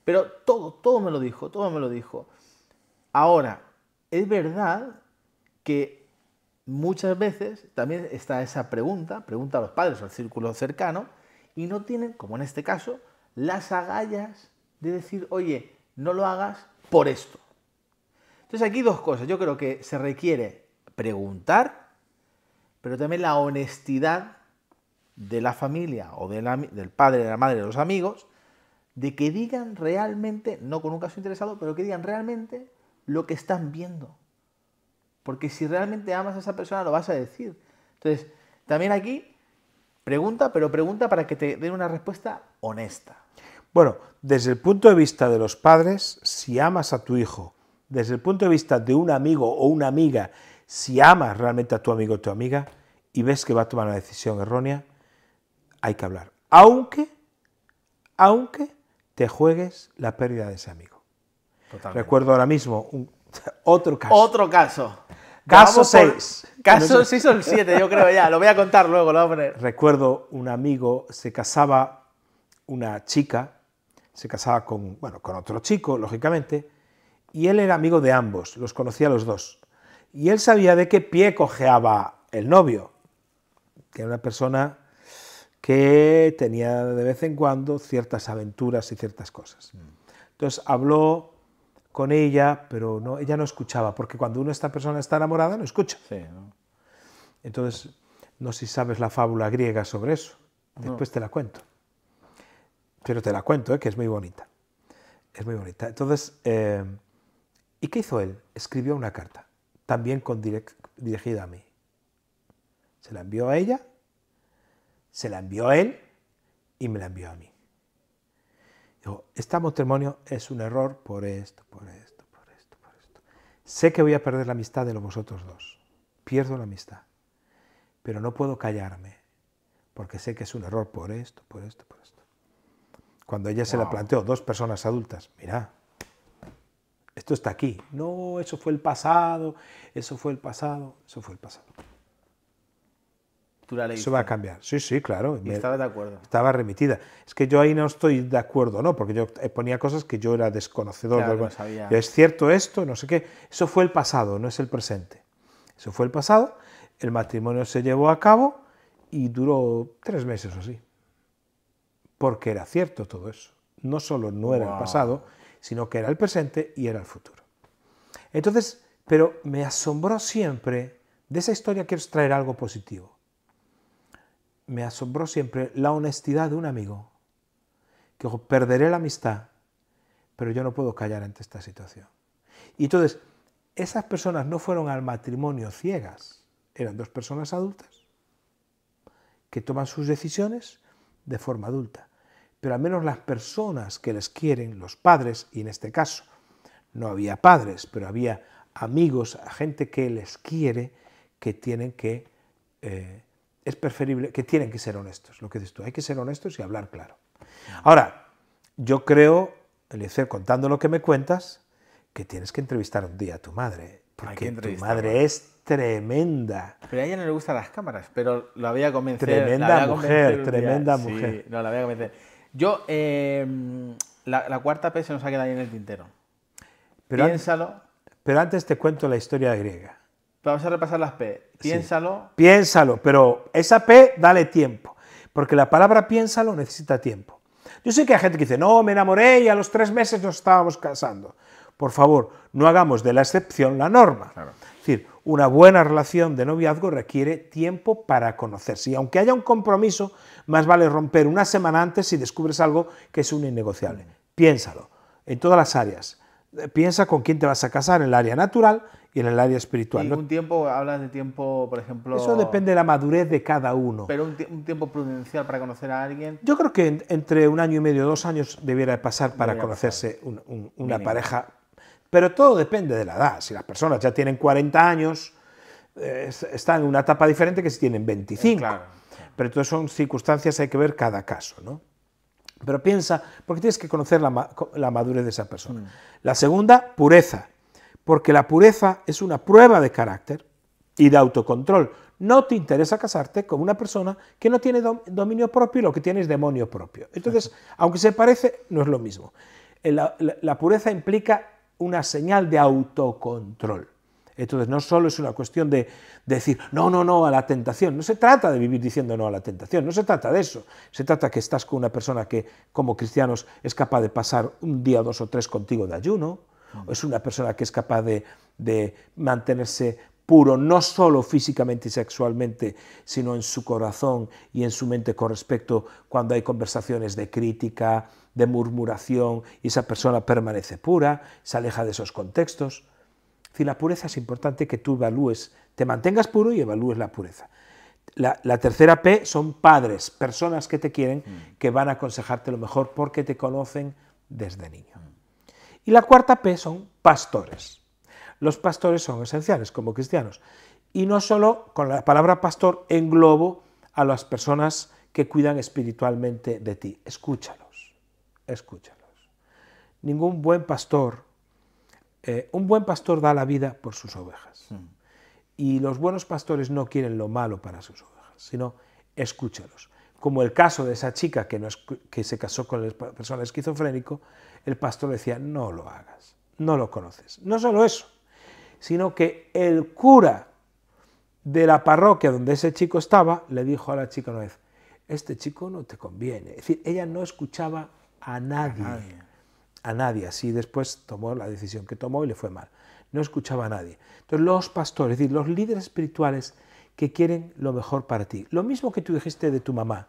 pero todo, todo me lo dijo, todo me lo dijo. Ahora, es verdad que muchas veces también está esa pregunta, pregunta a los padres al círculo cercano, y no tienen, como en este caso, las agallas de decir, oye, no lo hagas por esto. Entonces aquí dos cosas, yo creo que se requiere preguntar, pero también la honestidad de la familia o del padre, de la madre, de los amigos, de que digan realmente, no con un caso interesado, pero que digan realmente lo que están viendo. Porque si realmente amas a esa persona, lo vas a decir. Entonces, también aquí, pregunta, pero pregunta para que te den una respuesta honesta. Bueno, desde el punto de vista de los padres, si amas a tu hijo, desde el punto de vista de un amigo o una amiga, si amas realmente a tu amigo o tu amiga y ves que va a tomar una decisión errónea, hay que hablar, aunque, aunque te juegues la pérdida de ese amigo. Recuerdo ahora mismo un, [LAUGHS] otro caso. Otro caso. Caso 6. Caso 6 o el 7, yo creo ya. Lo voy a contar luego, lo voy a poner. Recuerdo un amigo, se casaba una chica, se casaba con, bueno, con otro chico, lógicamente, y él era amigo de ambos, los conocía a los dos. Y él sabía de qué pie cojeaba el novio, que era una persona que tenía de vez en cuando ciertas aventuras y ciertas cosas. Mm. Entonces habló con ella, pero no, ella no escuchaba, porque cuando una esta persona está enamorada no escucha. Entonces, no sé si sabes la fábula griega sobre eso, después te la cuento. Pero te la cuento, ¿eh? que es muy bonita. Es muy bonita. Entonces, eh, ¿y qué hizo él? Escribió una carta, también con dirigida a mí. Se la envió a ella se la envió a él y me la envió a mí. Digo, este matrimonio es un error por esto, por esto, por esto, por esto. Sé que voy a perder la amistad de los vosotros dos. Pierdo la amistad. Pero no puedo callarme, porque sé que es un error por esto, por esto, por esto. Cuando ella se la planteó, dos personas adultas, mira, esto está aquí. No, eso fue el pasado, eso fue el pasado, eso fue el pasado. Eso va a cambiar, sí, sí, claro. estaba de acuerdo. Estaba remitida. Es que yo ahí no estoy de acuerdo, ¿no? Porque yo eh, ponía cosas que yo era desconocedor. de no es cierto esto, no sé qué. Eso fue el pasado, no es el presente. Eso fue el pasado. El matrimonio se llevó a cabo y duró tres meses o así. Porque era cierto todo eso. No solo no era el pasado, sino que era el presente y era el futuro. Entonces, pero me asombró siempre, de esa historia quiero traer algo positivo me asombró siempre la honestidad de un amigo, que perderé la amistad, pero yo no puedo callar ante esta situación. Y entonces, esas personas no fueron al matrimonio ciegas, eran dos personas adultas que toman sus decisiones de forma adulta. Pero al menos las personas que les quieren, los padres, y en este caso no había padres, pero había amigos, gente que les quiere, que tienen que eh, es preferible, que tienen que ser honestos, lo que dices tú, hay que ser honestos y hablar claro. Ahora, yo creo, Eliezer, contando lo que me cuentas, que tienes que entrevistar un día a tu madre, porque tu madre es tremenda. Pero a ella no le gustan las cámaras, pero la había a Tremenda mujer, tremenda mujer. Sí, no, la voy a Yo, la, cuarta P se nos ha quedado ahí en el tintero. Piénsalo. pero antes te cuento la historia griega. Vamos a repasar las P. Piénsalo. Piénsalo, pero esa P dale tiempo, porque la palabra piénsalo necesita tiempo. Yo sé que hay gente que dice, no, me enamoré y a los tres meses nos estábamos casando. Por favor, no hagamos de la excepción la norma. Es decir, una buena relación de noviazgo requiere tiempo para conocerse. Y aunque haya un compromiso, más vale romper una semana antes si descubres algo que es un innegociable. Mm. Piénsalo, en todas las áreas. Eh, piensa con quién te vas a casar en el área natural y en el área espiritual. ¿Y un tiempo, hablas de tiempo, por ejemplo...? Eso depende de la madurez de cada uno. ¿Pero un, tiempo prudencial para conocer a alguien? Yo creo que entre un año y medio, dos años debiera pasar para conocerse una pareja. Pero todo depende de la edad. Si las personas ya tienen 40 años, eh, están en una etapa diferente que si tienen 25. Eh, claro. Pero todas son circunstancias, hay que ver cada caso, ¿no? Pero piensa, porque tienes que conocer la, madurez de esa persona. Mm. La segunda, pureza porque la pureza es una prueba de carácter y de autocontrol. No te interesa casarte con una persona que no tiene dominio propio y lo que tiene es demonio propio. Entonces, aunque se parece, no es lo mismo. Eh, la, pureza implica una señal de autocontrol. Entonces, no solo es una cuestión de, decir no, no, no a la tentación. No se trata de vivir diciendo no a la tentación, no se trata de eso. Se trata que estás con una persona que, como cristianos, es capaz de pasar un día, dos o tres contigo de ayuno, Mm. Es una persona que es capaz de, mantenerse puro, no solo físicamente y sexualmente, sino en su corazón y en su mente con respecto cuando hay conversaciones de crítica, de murmuración, y esa persona permanece pura, se aleja de esos contextos. Si la pureza es importante que tú evalúes, te mantengas puro y evalúes la pureza. la, tercera P son padres, personas que te quieren, mm. que van a aconsejarte lo mejor porque te conocen desde niño. Y la cuarta P son pastores. Los pastores son esenciales como cristianos. Y no solo con la palabra pastor englobo a las personas que cuidan espiritualmente de ti. Escúchalos, escúchalos. Ningún buen pastor, eh, un buen pastor da la vida por sus ovejas. Mm. Y los buenos pastores no quieren lo malo para sus ovejas, sino escúchalos como el caso de esa chica que, que se casó con el persona esquizofrénico, el pastor le decía, no lo hagas, no lo conoces. No solo eso, sino que el cura de la parroquia donde ese chico estaba le dijo a la chica una vez, este chico no te conviene. Es decir, ella no escuchaba a nadie, a nadie, a nadie. Así después tomó la decisión que tomó y le fue mal. No escuchaba a nadie. Entonces los pastores, es decir, los líderes espirituales, que quieren lo mejor para ti. Lo mismo que tú dijiste de tu mamá.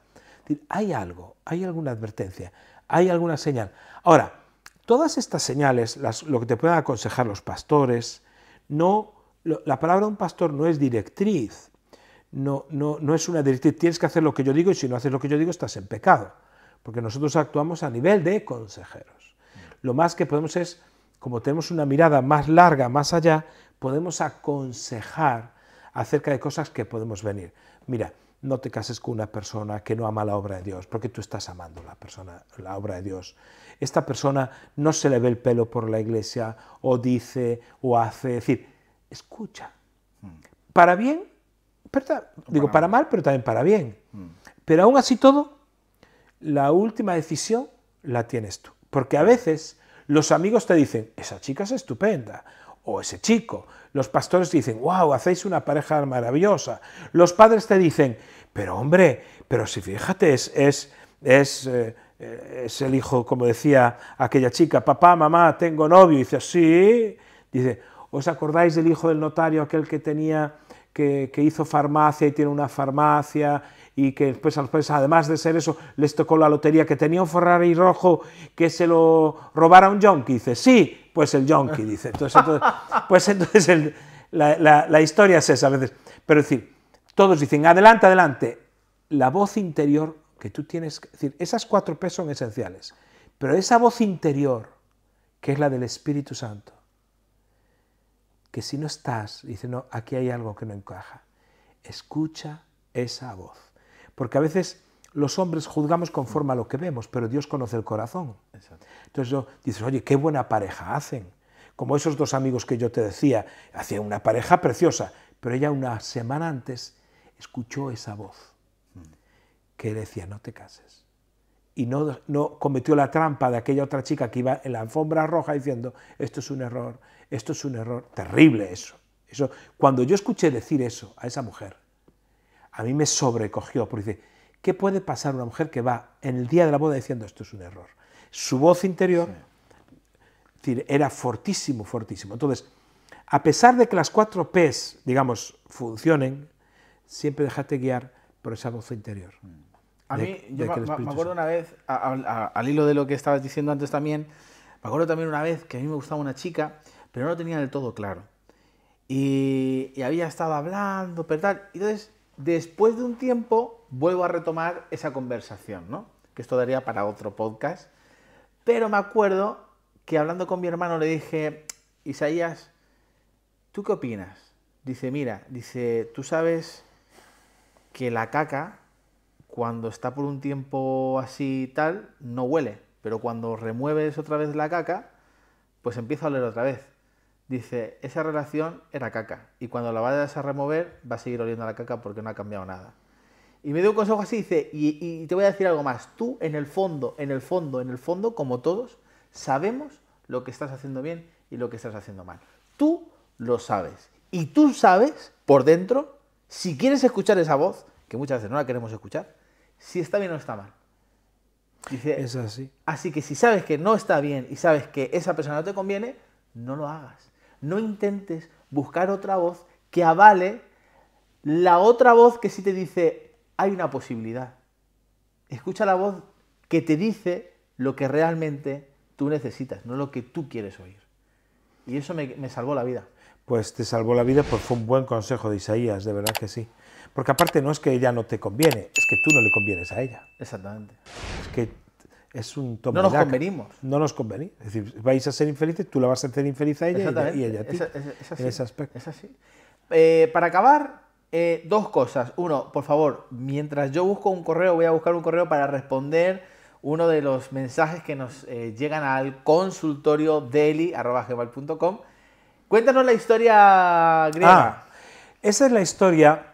Hay algo, hay alguna advertencia, hay alguna señal. Ahora, todas estas señales, lo que te pueden aconsejar los pastores, no, la palabra de un pastor no es directriz, no, no, no es una directriz, tienes que hacer lo que yo digo y si no haces lo que yo digo estás en pecado, porque nosotros actuamos a nivel de consejeros. Lo más que podemos es, como tenemos una mirada más larga, más allá, podemos aconsejar acerca de cosas que podemos venir. Mira, no te cases con una persona que no ama la obra de Dios, porque tú estás amando la persona, la obra de Dios. Esta persona no se le ve el pelo por la iglesia, o dice, o hace, es decir, escucha. Mm. Para bien, digo para mal, pero también para bien. Mm. Pero aún así todo, la última decisión la tienes tú. Porque a veces los amigos te dicen, esa chica es estupenda, o ese chico. Los pastores dicen, wow, hacéis una pareja maravillosa. Los padres te dicen, pero hombre, pero si fíjate, es, es, eh, es, el hijo, como decía aquella chica, papá, mamá, tengo novio. Y dice, sí. Dice, ¿os acordáis del hijo del notario, aquel que tenía que, hizo farmacia y tiene una farmacia y que después, pues además de ser eso, les tocó la lotería, que tenía un Ferrari rojo que se lo robara un yonki. Dice, sí, pues el yonki, dice. Entonces, [LAUGHS] pues entonces la, la, la, historia es esa a veces. Pero decir, todos dicen, adelante, adelante. La voz interior que tú tienes, es decir, esas cuatro P son esenciales, pero esa voz interior, que es la del Espíritu Santo, que si no estás, dice, no, aquí hay algo que no encaja. Escucha esa voz. Porque a veces los hombres juzgamos conforme a lo que vemos, pero Dios conoce el corazón. Entonces yo, dices, oye, qué buena pareja hacen. Como esos dos amigos que yo te decía, hacían una pareja preciosa, pero ella una semana antes escuchó esa voz mm. que decía, no te cases. Y no, no cometió la trampa de aquella otra chica que iba en la alfombra roja diciendo, esto es un error, esto es un error terrible eso. eso. Cuando yo escuché decir eso a esa mujer, a mí me sobrecogió, porque dice, ¿qué puede pasar una mujer que va en el día de la boda diciendo esto es un error? Su voz interior era fortísimo, fortísimo. Entonces, a pesar de que las cuatro P's, digamos, funcionen, siempre déjate guiar por esa voz interior. Mm. A mí, yo me, acuerdo una vez, al hilo de lo que estabas diciendo antes también, me acuerdo también una vez que a mí me gustaba una chica pero no lo tenía del todo claro. Y, había estado hablando, pero tal. Y entonces, después de un tiempo, vuelvo a retomar esa conversación, ¿no? Que esto daría para otro podcast. Pero me acuerdo que hablando con mi hermano le dije, Isaías, ¿tú qué opinas? Dice, mira, dice, tú sabes que la caca, cuando está por un tiempo así y tal, no huele, pero cuando remueves otra vez la caca, pues empieza a oler otra vez. Dice, esa relación era caca y cuando la vayas a remover va a seguir oliendo a la caca porque no ha cambiado nada. Y me dio un consejo así, dice, y, te voy a decir algo más, tú en el fondo, en el fondo, en el fondo, como todos, sabemos lo que estás haciendo bien y lo que estás haciendo mal. Tú lo sabes. Y tú sabes, por dentro, si quieres escuchar esa voz, que muchas veces no la queremos escuchar, si está bien o está mal. Dice, es así. Así que si sabes que no está bien y sabes que esa persona no te conviene, no lo hagas no intentes buscar otra voz que avale la otra voz que sí te dice, hay una posibilidad. Escucha la voz que te dice lo que realmente tú necesitas, no lo que tú quieres oír. Y eso me, salvó la vida. Pues te salvó la vida, porque fue un buen consejo de Isaías, de verdad que sí. Porque aparte no es que ella no te conviene, es que tú no le convienes a ella. Exactamente. Es que es un No nos convenimos. No nos convenimos. Es decir, vais a ser infelices, tú la vas a hacer infeliz a ella y ella a ti. en ese aspecto. Es así. Eh, para acabar, eh, dos cosas. Uno, por favor, mientras yo busco un correo, voy a buscar un correo para responder uno de los mensajes que nos eh, llegan al consultorio daily.com. Cuéntanos la historia griega. Ah, esa es la historia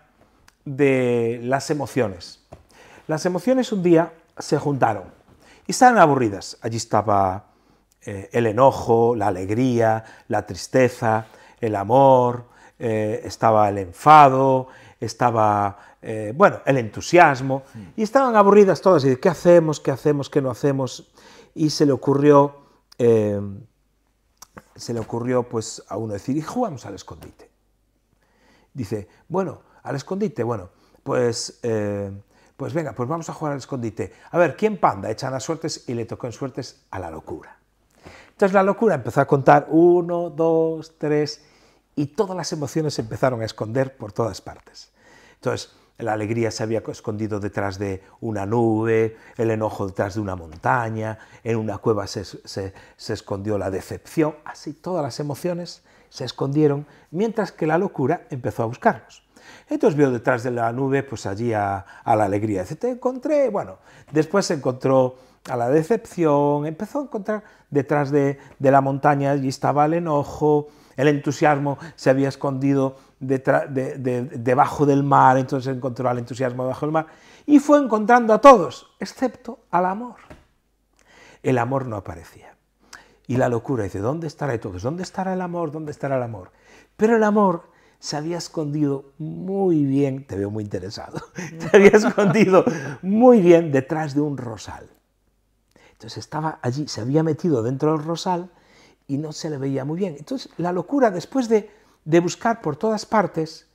de las emociones. Las emociones un día se juntaron y estaban aburridas. Allí estaba eh, el enojo, la alegría, la tristeza, el amor, eh, estaba el enfado, estaba, eh, bueno, el entusiasmo. Y estaban aburridas todas. Y ¿Qué hacemos? ¿Qué hacemos? ¿Qué no hacemos? Y se le ocurrió, em, se le ocurrió pues a uno decir, y jugamos al escondite. Dice, bueno, al escondite, bueno, pues pues venga, pues vamos a jugar al escondite. A ver, ¿quién panda? Echan las suertes y le tocó en suertes a la locura. Entonces la locura empezó a contar uno, dos, tres, y todas las emociones se empezaron a esconder por todas partes. Entonces, la alegría se había escondido detrás de una nube, el enojo detrás de una montaña, en una cueva se, escondió la decepción, así todas las emociones se escondieron, mientras que la locura empezó a buscarlos. Entonces vio detrás de la nube, pues allí a, la alegría. Dice, te encontré, bueno, después se encontró a la decepción, empezó a encontrar detrás de, la montaña, allí estaba el enojo, el entusiasmo se había escondido debajo del mar, entonces encontró al entusiasmo debajo del mar, y fue encontrando a todos, excepto al amor. El amor no aparecía. Y la locura dice, ¿dónde estará todos? ¿Dónde estará el amor? ¿Dónde estará el amor? Pero el amor se había escondido muy bien, te veo muy interesado, [LAUGHS] mm. se había escondido muy bien detrás de un rosal. Entonces estaba allí, se había metido dentro del rosal y no se le veía muy bien. Entonces la locura, después de, buscar por todas partes,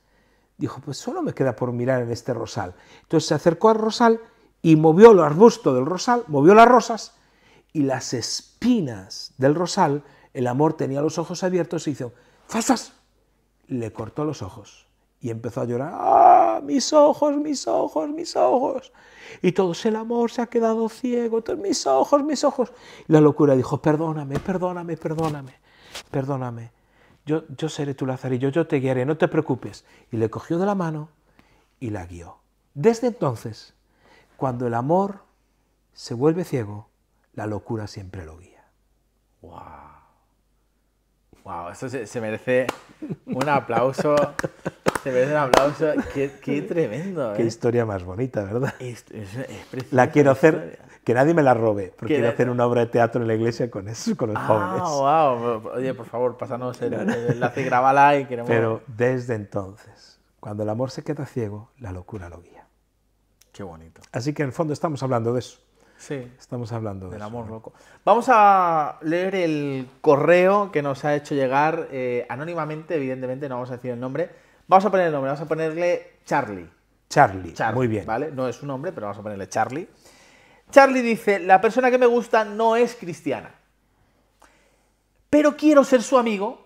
dijo, pues solo me queda por mirar en este rosal. Entonces se acercó al rosal y movió el arbusto del rosal, movió las rosas y las espinas del rosal, el amor tenía los ojos abiertos y hizo, ¡fasas! le cortó los ojos y empezó a llorar. ¡Ah, mis ojos, mis ojos, mis ojos! Y todo el amor se ha quedado ciego, todos, mis ojos, mis ojos. la locura dijo, perdóname, perdóname, perdóname, perdóname. Yo, yo seré tu lazarillo, yo te guiaré, no te preocupes. Y le cogió de la mano y la guió. Desde entonces, cuando el amor se vuelve ciego, la locura siempre lo guía. ¡Wow! Wow, eso se, merece un aplauso. se merece un aplauso. Qué, tremendo. Qué ¿eh? historia más bonita, ¿verdad? la quiero hacer. Que nadie me la robe, porque quiero hacer una obra de teatro en la iglesia con eso, con los ah, jóvenes. wow. Pues, oye, por favor, pásanos el, enlace y grábala y queremos... Pero desde entonces, cuando el amor se queda ciego, la locura lo guía. Qué bonito. Así que en el fondo estamos hablando de eso. Sí. Estamos hablando de Del amor loco. Vamos a leer el correo que nos ha hecho llegar eh, anónimamente, evidentemente, no vamos a decir el nombre. Vamos a poner el nombre, vamos a ponerle Charlie. Charlie, Charlie muy bien. ¿vale? No es un nombre, pero vamos a ponerle Charlie. Charlie dice, la persona que me gusta no es cristiana, pero quiero ser su amigo.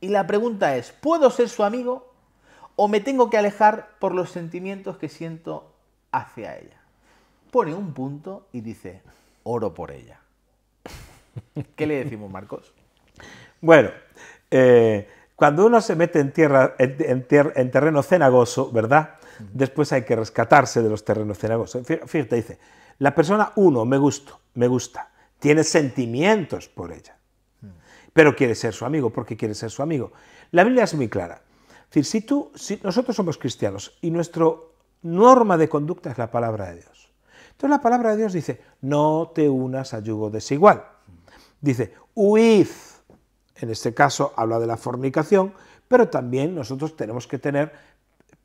Y la pregunta es, ¿puedo ser su amigo o me tengo que alejar por los sentimientos que siento hacia ella? pone un punto y dice, oro por ella. [LAUGHS] ¿Qué le decimos, Marcos? Bueno, eh, cuando uno se mete en, tierra, en, terreno cenagoso, ¿verdad? Después hay que rescatarse de los terrenos cenagosos. Fíjate, dice, la persona uno, me gusta, me gusta, tiene sentimientos por ella, pero quiere ser su amigo, porque quiere ser su amigo. La Biblia es muy clara. decir, si tú, si nosotros somos cristianos y nuestra norma de conducta es la palabra de Dios, entonces la palabra de Dios dice, no te unas a yugo desigual. Dice, huid. En este caso habla de la fornicación, pero también nosotros tenemos que tener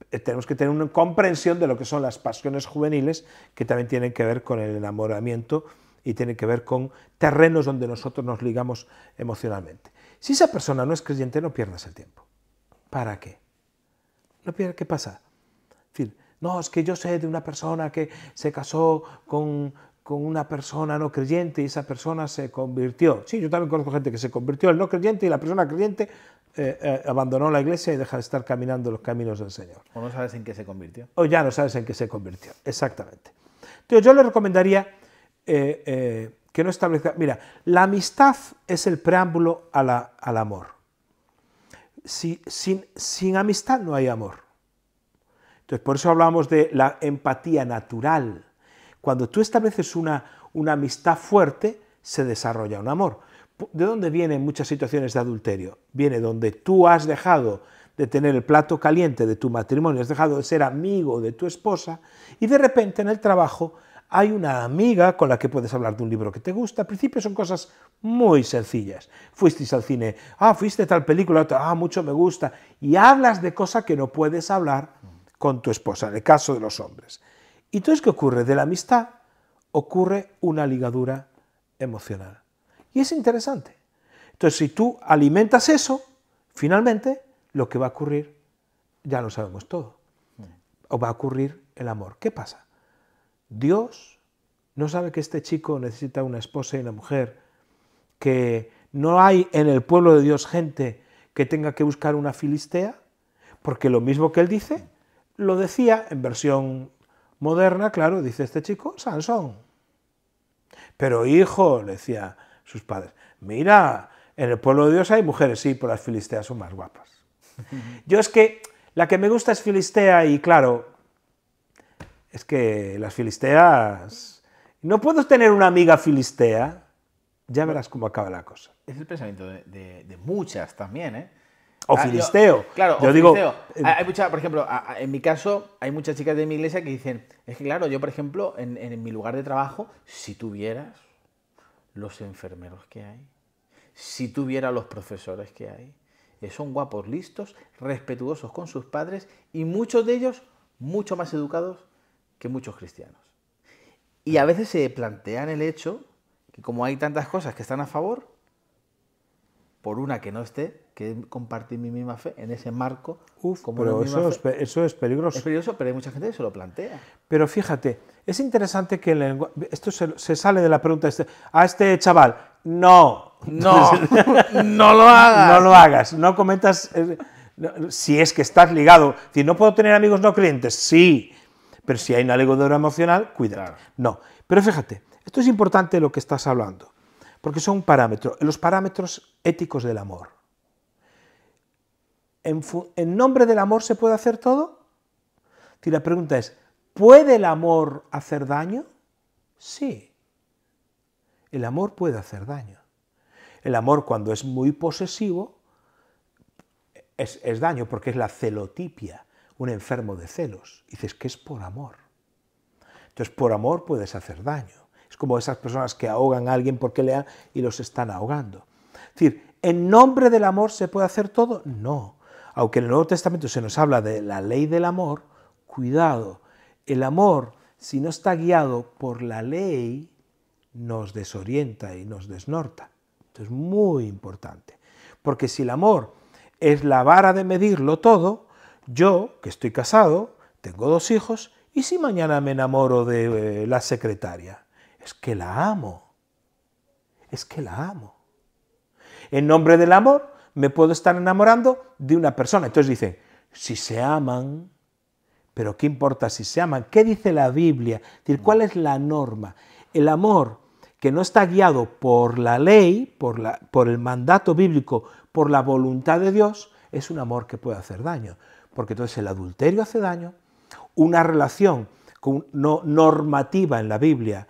eh, tenemos que tener una comprensión de lo que son las pasiones juveniles, que también tienen que ver con el enamoramiento y tienen que ver con terrenos donde nosotros nos ligamos emocionalmente. Si esa persona no es creyente, no pierdas el tiempo. ¿Para qué? ¿qué pasa? En fin... No, es que yo sé de una persona que se casó con, una persona no creyente y esa persona se convirtió. Sí, yo también conozco gente que se convirtió el no creyente y la persona creyente eh, eh, abandonó la iglesia y deja de estar caminando los caminos del Señor. O no sabes en qué se convirtió. O ya no sabes en qué se convirtió, exactamente. Entonces yo le recomendaría eh, que no establezca... Mira, la amistad es el preámbulo a la, al amor. Si, sin, sin amistad no hay amor por eso hablamos de la empatía natural. Cuando tú estableces una, amistad fuerte, se desarrolla un amor. ¿De dónde vienen muchas situaciones de adulterio? Viene donde tú has dejado de tener el plato caliente de tu matrimonio, has dejado de ser amigo de tu esposa y de repente en el trabajo hay una amiga con la que puedes hablar de un libro que te gusta. Al principio son cosas muy sencillas. Fuisteis al cine, ah, fuiste tal película, ah, mucho me gusta, y hablas de cosas que no puedes hablar con tu esposa, en el caso de los hombres. Y entonces, ¿qué ocurre? De la amistad ocurre una ligadura emocional. Y es interesante. Entonces, si tú alimentas eso, finalmente lo que va a ocurrir, ya lo sabemos todo, o va a ocurrir el amor. ¿Qué pasa? Dios no sabe que este chico necesita una esposa y una mujer, que no hay en el pueblo de Dios gente que tenga que buscar una filistea, porque lo mismo que él dice, lo decía en versión moderna, claro, dice este chico, Sansón. Pero hijo, le decía sus padres, mira, en el pueblo de Dios hay mujeres, sí, pero las filisteas son más guapas. [LAUGHS] Yo es que la que me gusta es filistea y claro, es que las filisteas... No puedo tener una amiga filistea, ya verás cómo acaba la cosa. Es el pensamiento de, de muchas también, ¿eh? O ah, filisteo. claro, yo digo, filisteo. Eh, hay por ejemplo, en mi caso, hay muchas chicas de mi iglesia que dicen, es que claro, yo, por ejemplo, en, mi lugar de trabajo, si tuvieras los enfermeros que hay, si tuviera los profesores que hay, eh, son guapos, listos, respetuosos con sus padres y muchos de ellos mucho más educados que muchos cristianos. Y a veces se plantean el hecho que como hay tantas cosas que están a favor, por una que no esté, que compartir mi misma fe en ese marco. Uf, como pero eso es, eso es, peligroso. Es peligroso, pero hay mucha gente que se lo plantea. Pero fíjate, es interesante que el esto se, sale de la pregunta este, a este chaval. No, no, [LAUGHS] no lo hagas. No lo hagas, no comentas eh, si es que estás ligado. Si no puedo tener amigos no clientes. sí, pero si hay una ligadura emocional, cuidado. No, pero fíjate, esto es importante lo que estás hablando, porque son parámetros, los parámetros éticos del amor. ¿en, nombre del amor se puede hacer todo? Si la pregunta es, ¿puede el amor hacer daño? Sí. El amor puede hacer daño. El amor cuando es muy posesivo es, daño porque es la celotipia, un enfermo de celos. dices que es por amor. Entonces por amor puedes hacer daño. Es como esas personas que ahogan a alguien porque han... y los están ahogando. Es decir, ¿en nombre del amor se puede hacer todo? No aunque en el Nuevo Testamento se nos habla de la ley del amor, cuidado, el amor, si no está guiado por la ley, nos desorienta y nos desnorta. Esto es muy importante, porque si el amor es la vara de medirlo todo, yo, que estoy casado, tengo dos hijos, ¿y si mañana me enamoro de eh, la secretaria? Es que la amo, es que la amo. En nombre del amor me puedo estar enamorando de una persona. Entonces dice, si se aman, pero ¿qué importa si se aman? ¿Qué dice la Biblia? ¿Cuál es la norma? El amor que no está guiado por la ley, por, por el mandato bíblico, por la voluntad de Dios, es un amor que puede hacer daño. Porque entonces el adulterio hace daño, una relación no normativa en la Biblia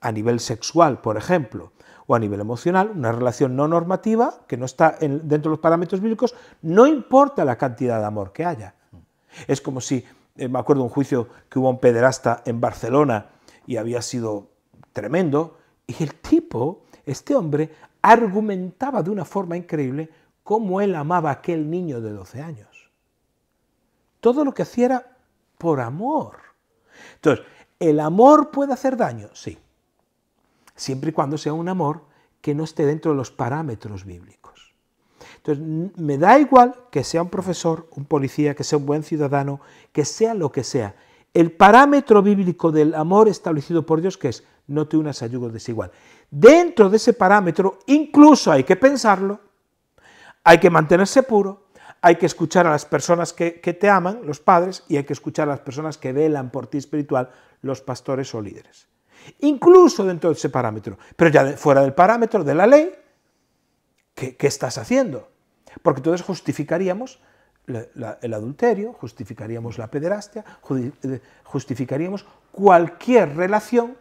a nivel sexual, por ejemplo, o a nivel emocional, una relación no normativa que no está dentro de los parámetros bíblicos, no importa la cantidad de amor que haya. Es como si, eh, me acuerdo un juicio que hubo un pederasta en Barcelona y había sido tremendo, y el tipo, este hombre, argumentaba de una forma increíble cómo él amaba a aquel niño de 12 años. Todo lo que hacía era por amor. Entonces, ¿el amor puede hacer daño? Sí siempre y cuando sea un amor que no esté dentro de los parámetros bíblicos. Entonces, me da igual que sea un profesor, un policía, que sea un buen ciudadano, que sea lo que sea. El parámetro bíblico del amor establecido por Dios, que es no te unas a yugo desigual. Dentro de ese parámetro, incluso hay que pensarlo, hay que mantenerse puro, hay que escuchar a las personas que te aman, los padres, y hay que escuchar a las personas que velan por ti espiritual, los pastores o líderes incluso dentro de ese parámetro, pero ya fuera del parámetro de la ley, ¿qué, estás haciendo? Porque entonces justificaríamos el adulterio, justificaríamos la pederastia, eh, justificaríamos cualquier relación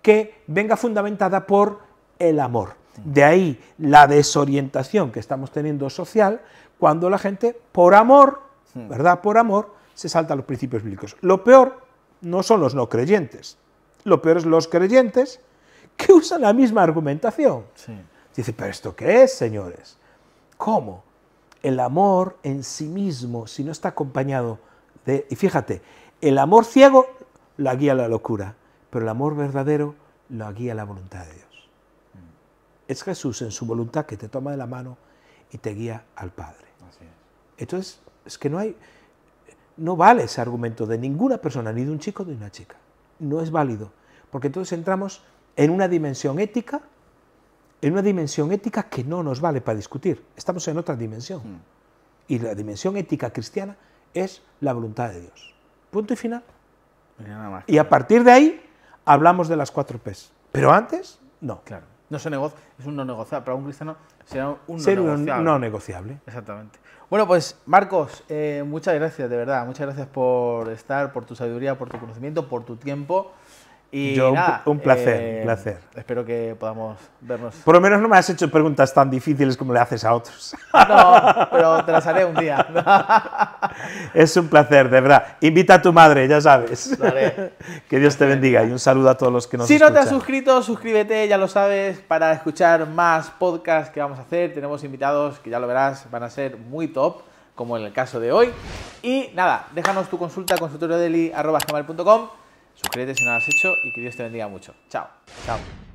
que venga fundamentada por el amor. De ahí la desorientación que estamos teniendo social cuando la gente, por amor, hmm. ¿verdad? Por amor, se salta a los principios bíblicos. Lo peor no son los no creyentes, lo peor es los creyentes que usan la misma argumentación. Sí. Dice, pero ¿esto qué es, señores? ¿Cómo? El amor en sí mismo, si no está acompañado de... Y fíjate, el amor ciego la guía la locura, pero el amor verdadero la guía la voluntad de Dios. Mm. Es Jesús en su voluntad que te toma de la mano y te guía al Padre. Entonces, es que no hay, no vale ese argumento de ninguna persona, ni de un chico ni de una chica no es válido, porque entonces entramos en una dimensión ética, en una dimensión ética que no nos vale para discutir, estamos en otra dimensión. Hmm. Y la dimensión ética cristiana es la voluntad de Dios. Punto y final. Y, a partir de ahí hablamos de las cuatro P's. Pero antes, no. Claro. No se negocia, es un no negociable. Para un cristiano será no un no negociable. Exactamente. Bueno, pues Marcos, eh, muchas gracias, de verdad, muchas gracias por estar, por tu sabiduría, por tu conocimiento, por tu tiempo. Y Yo, un placer, eh, placer. Espero que podamos vernos. Por lo menos no me has hecho preguntas tan difíciles como le haces a otros. [LAUGHS] No, pero te las haré un día. [LAUGHS] Es un placer, de verdad. Invita a tu madre, ya sabes. [LAUGHS] Que Dios te bendiga y un saludo a todos los que nos Si no te has suscrito, suscríbete, ya lo sabes, para escuchar más podcasts que vamos a hacer. Tenemos invitados que ya lo verás, van a ser muy top, como en el caso de hoy. Y nada, déjanos tu consulta, consultoriodeli.com Suscríbete si no lo has hecho y que Dios te bendiga mucho. Chao. Chao.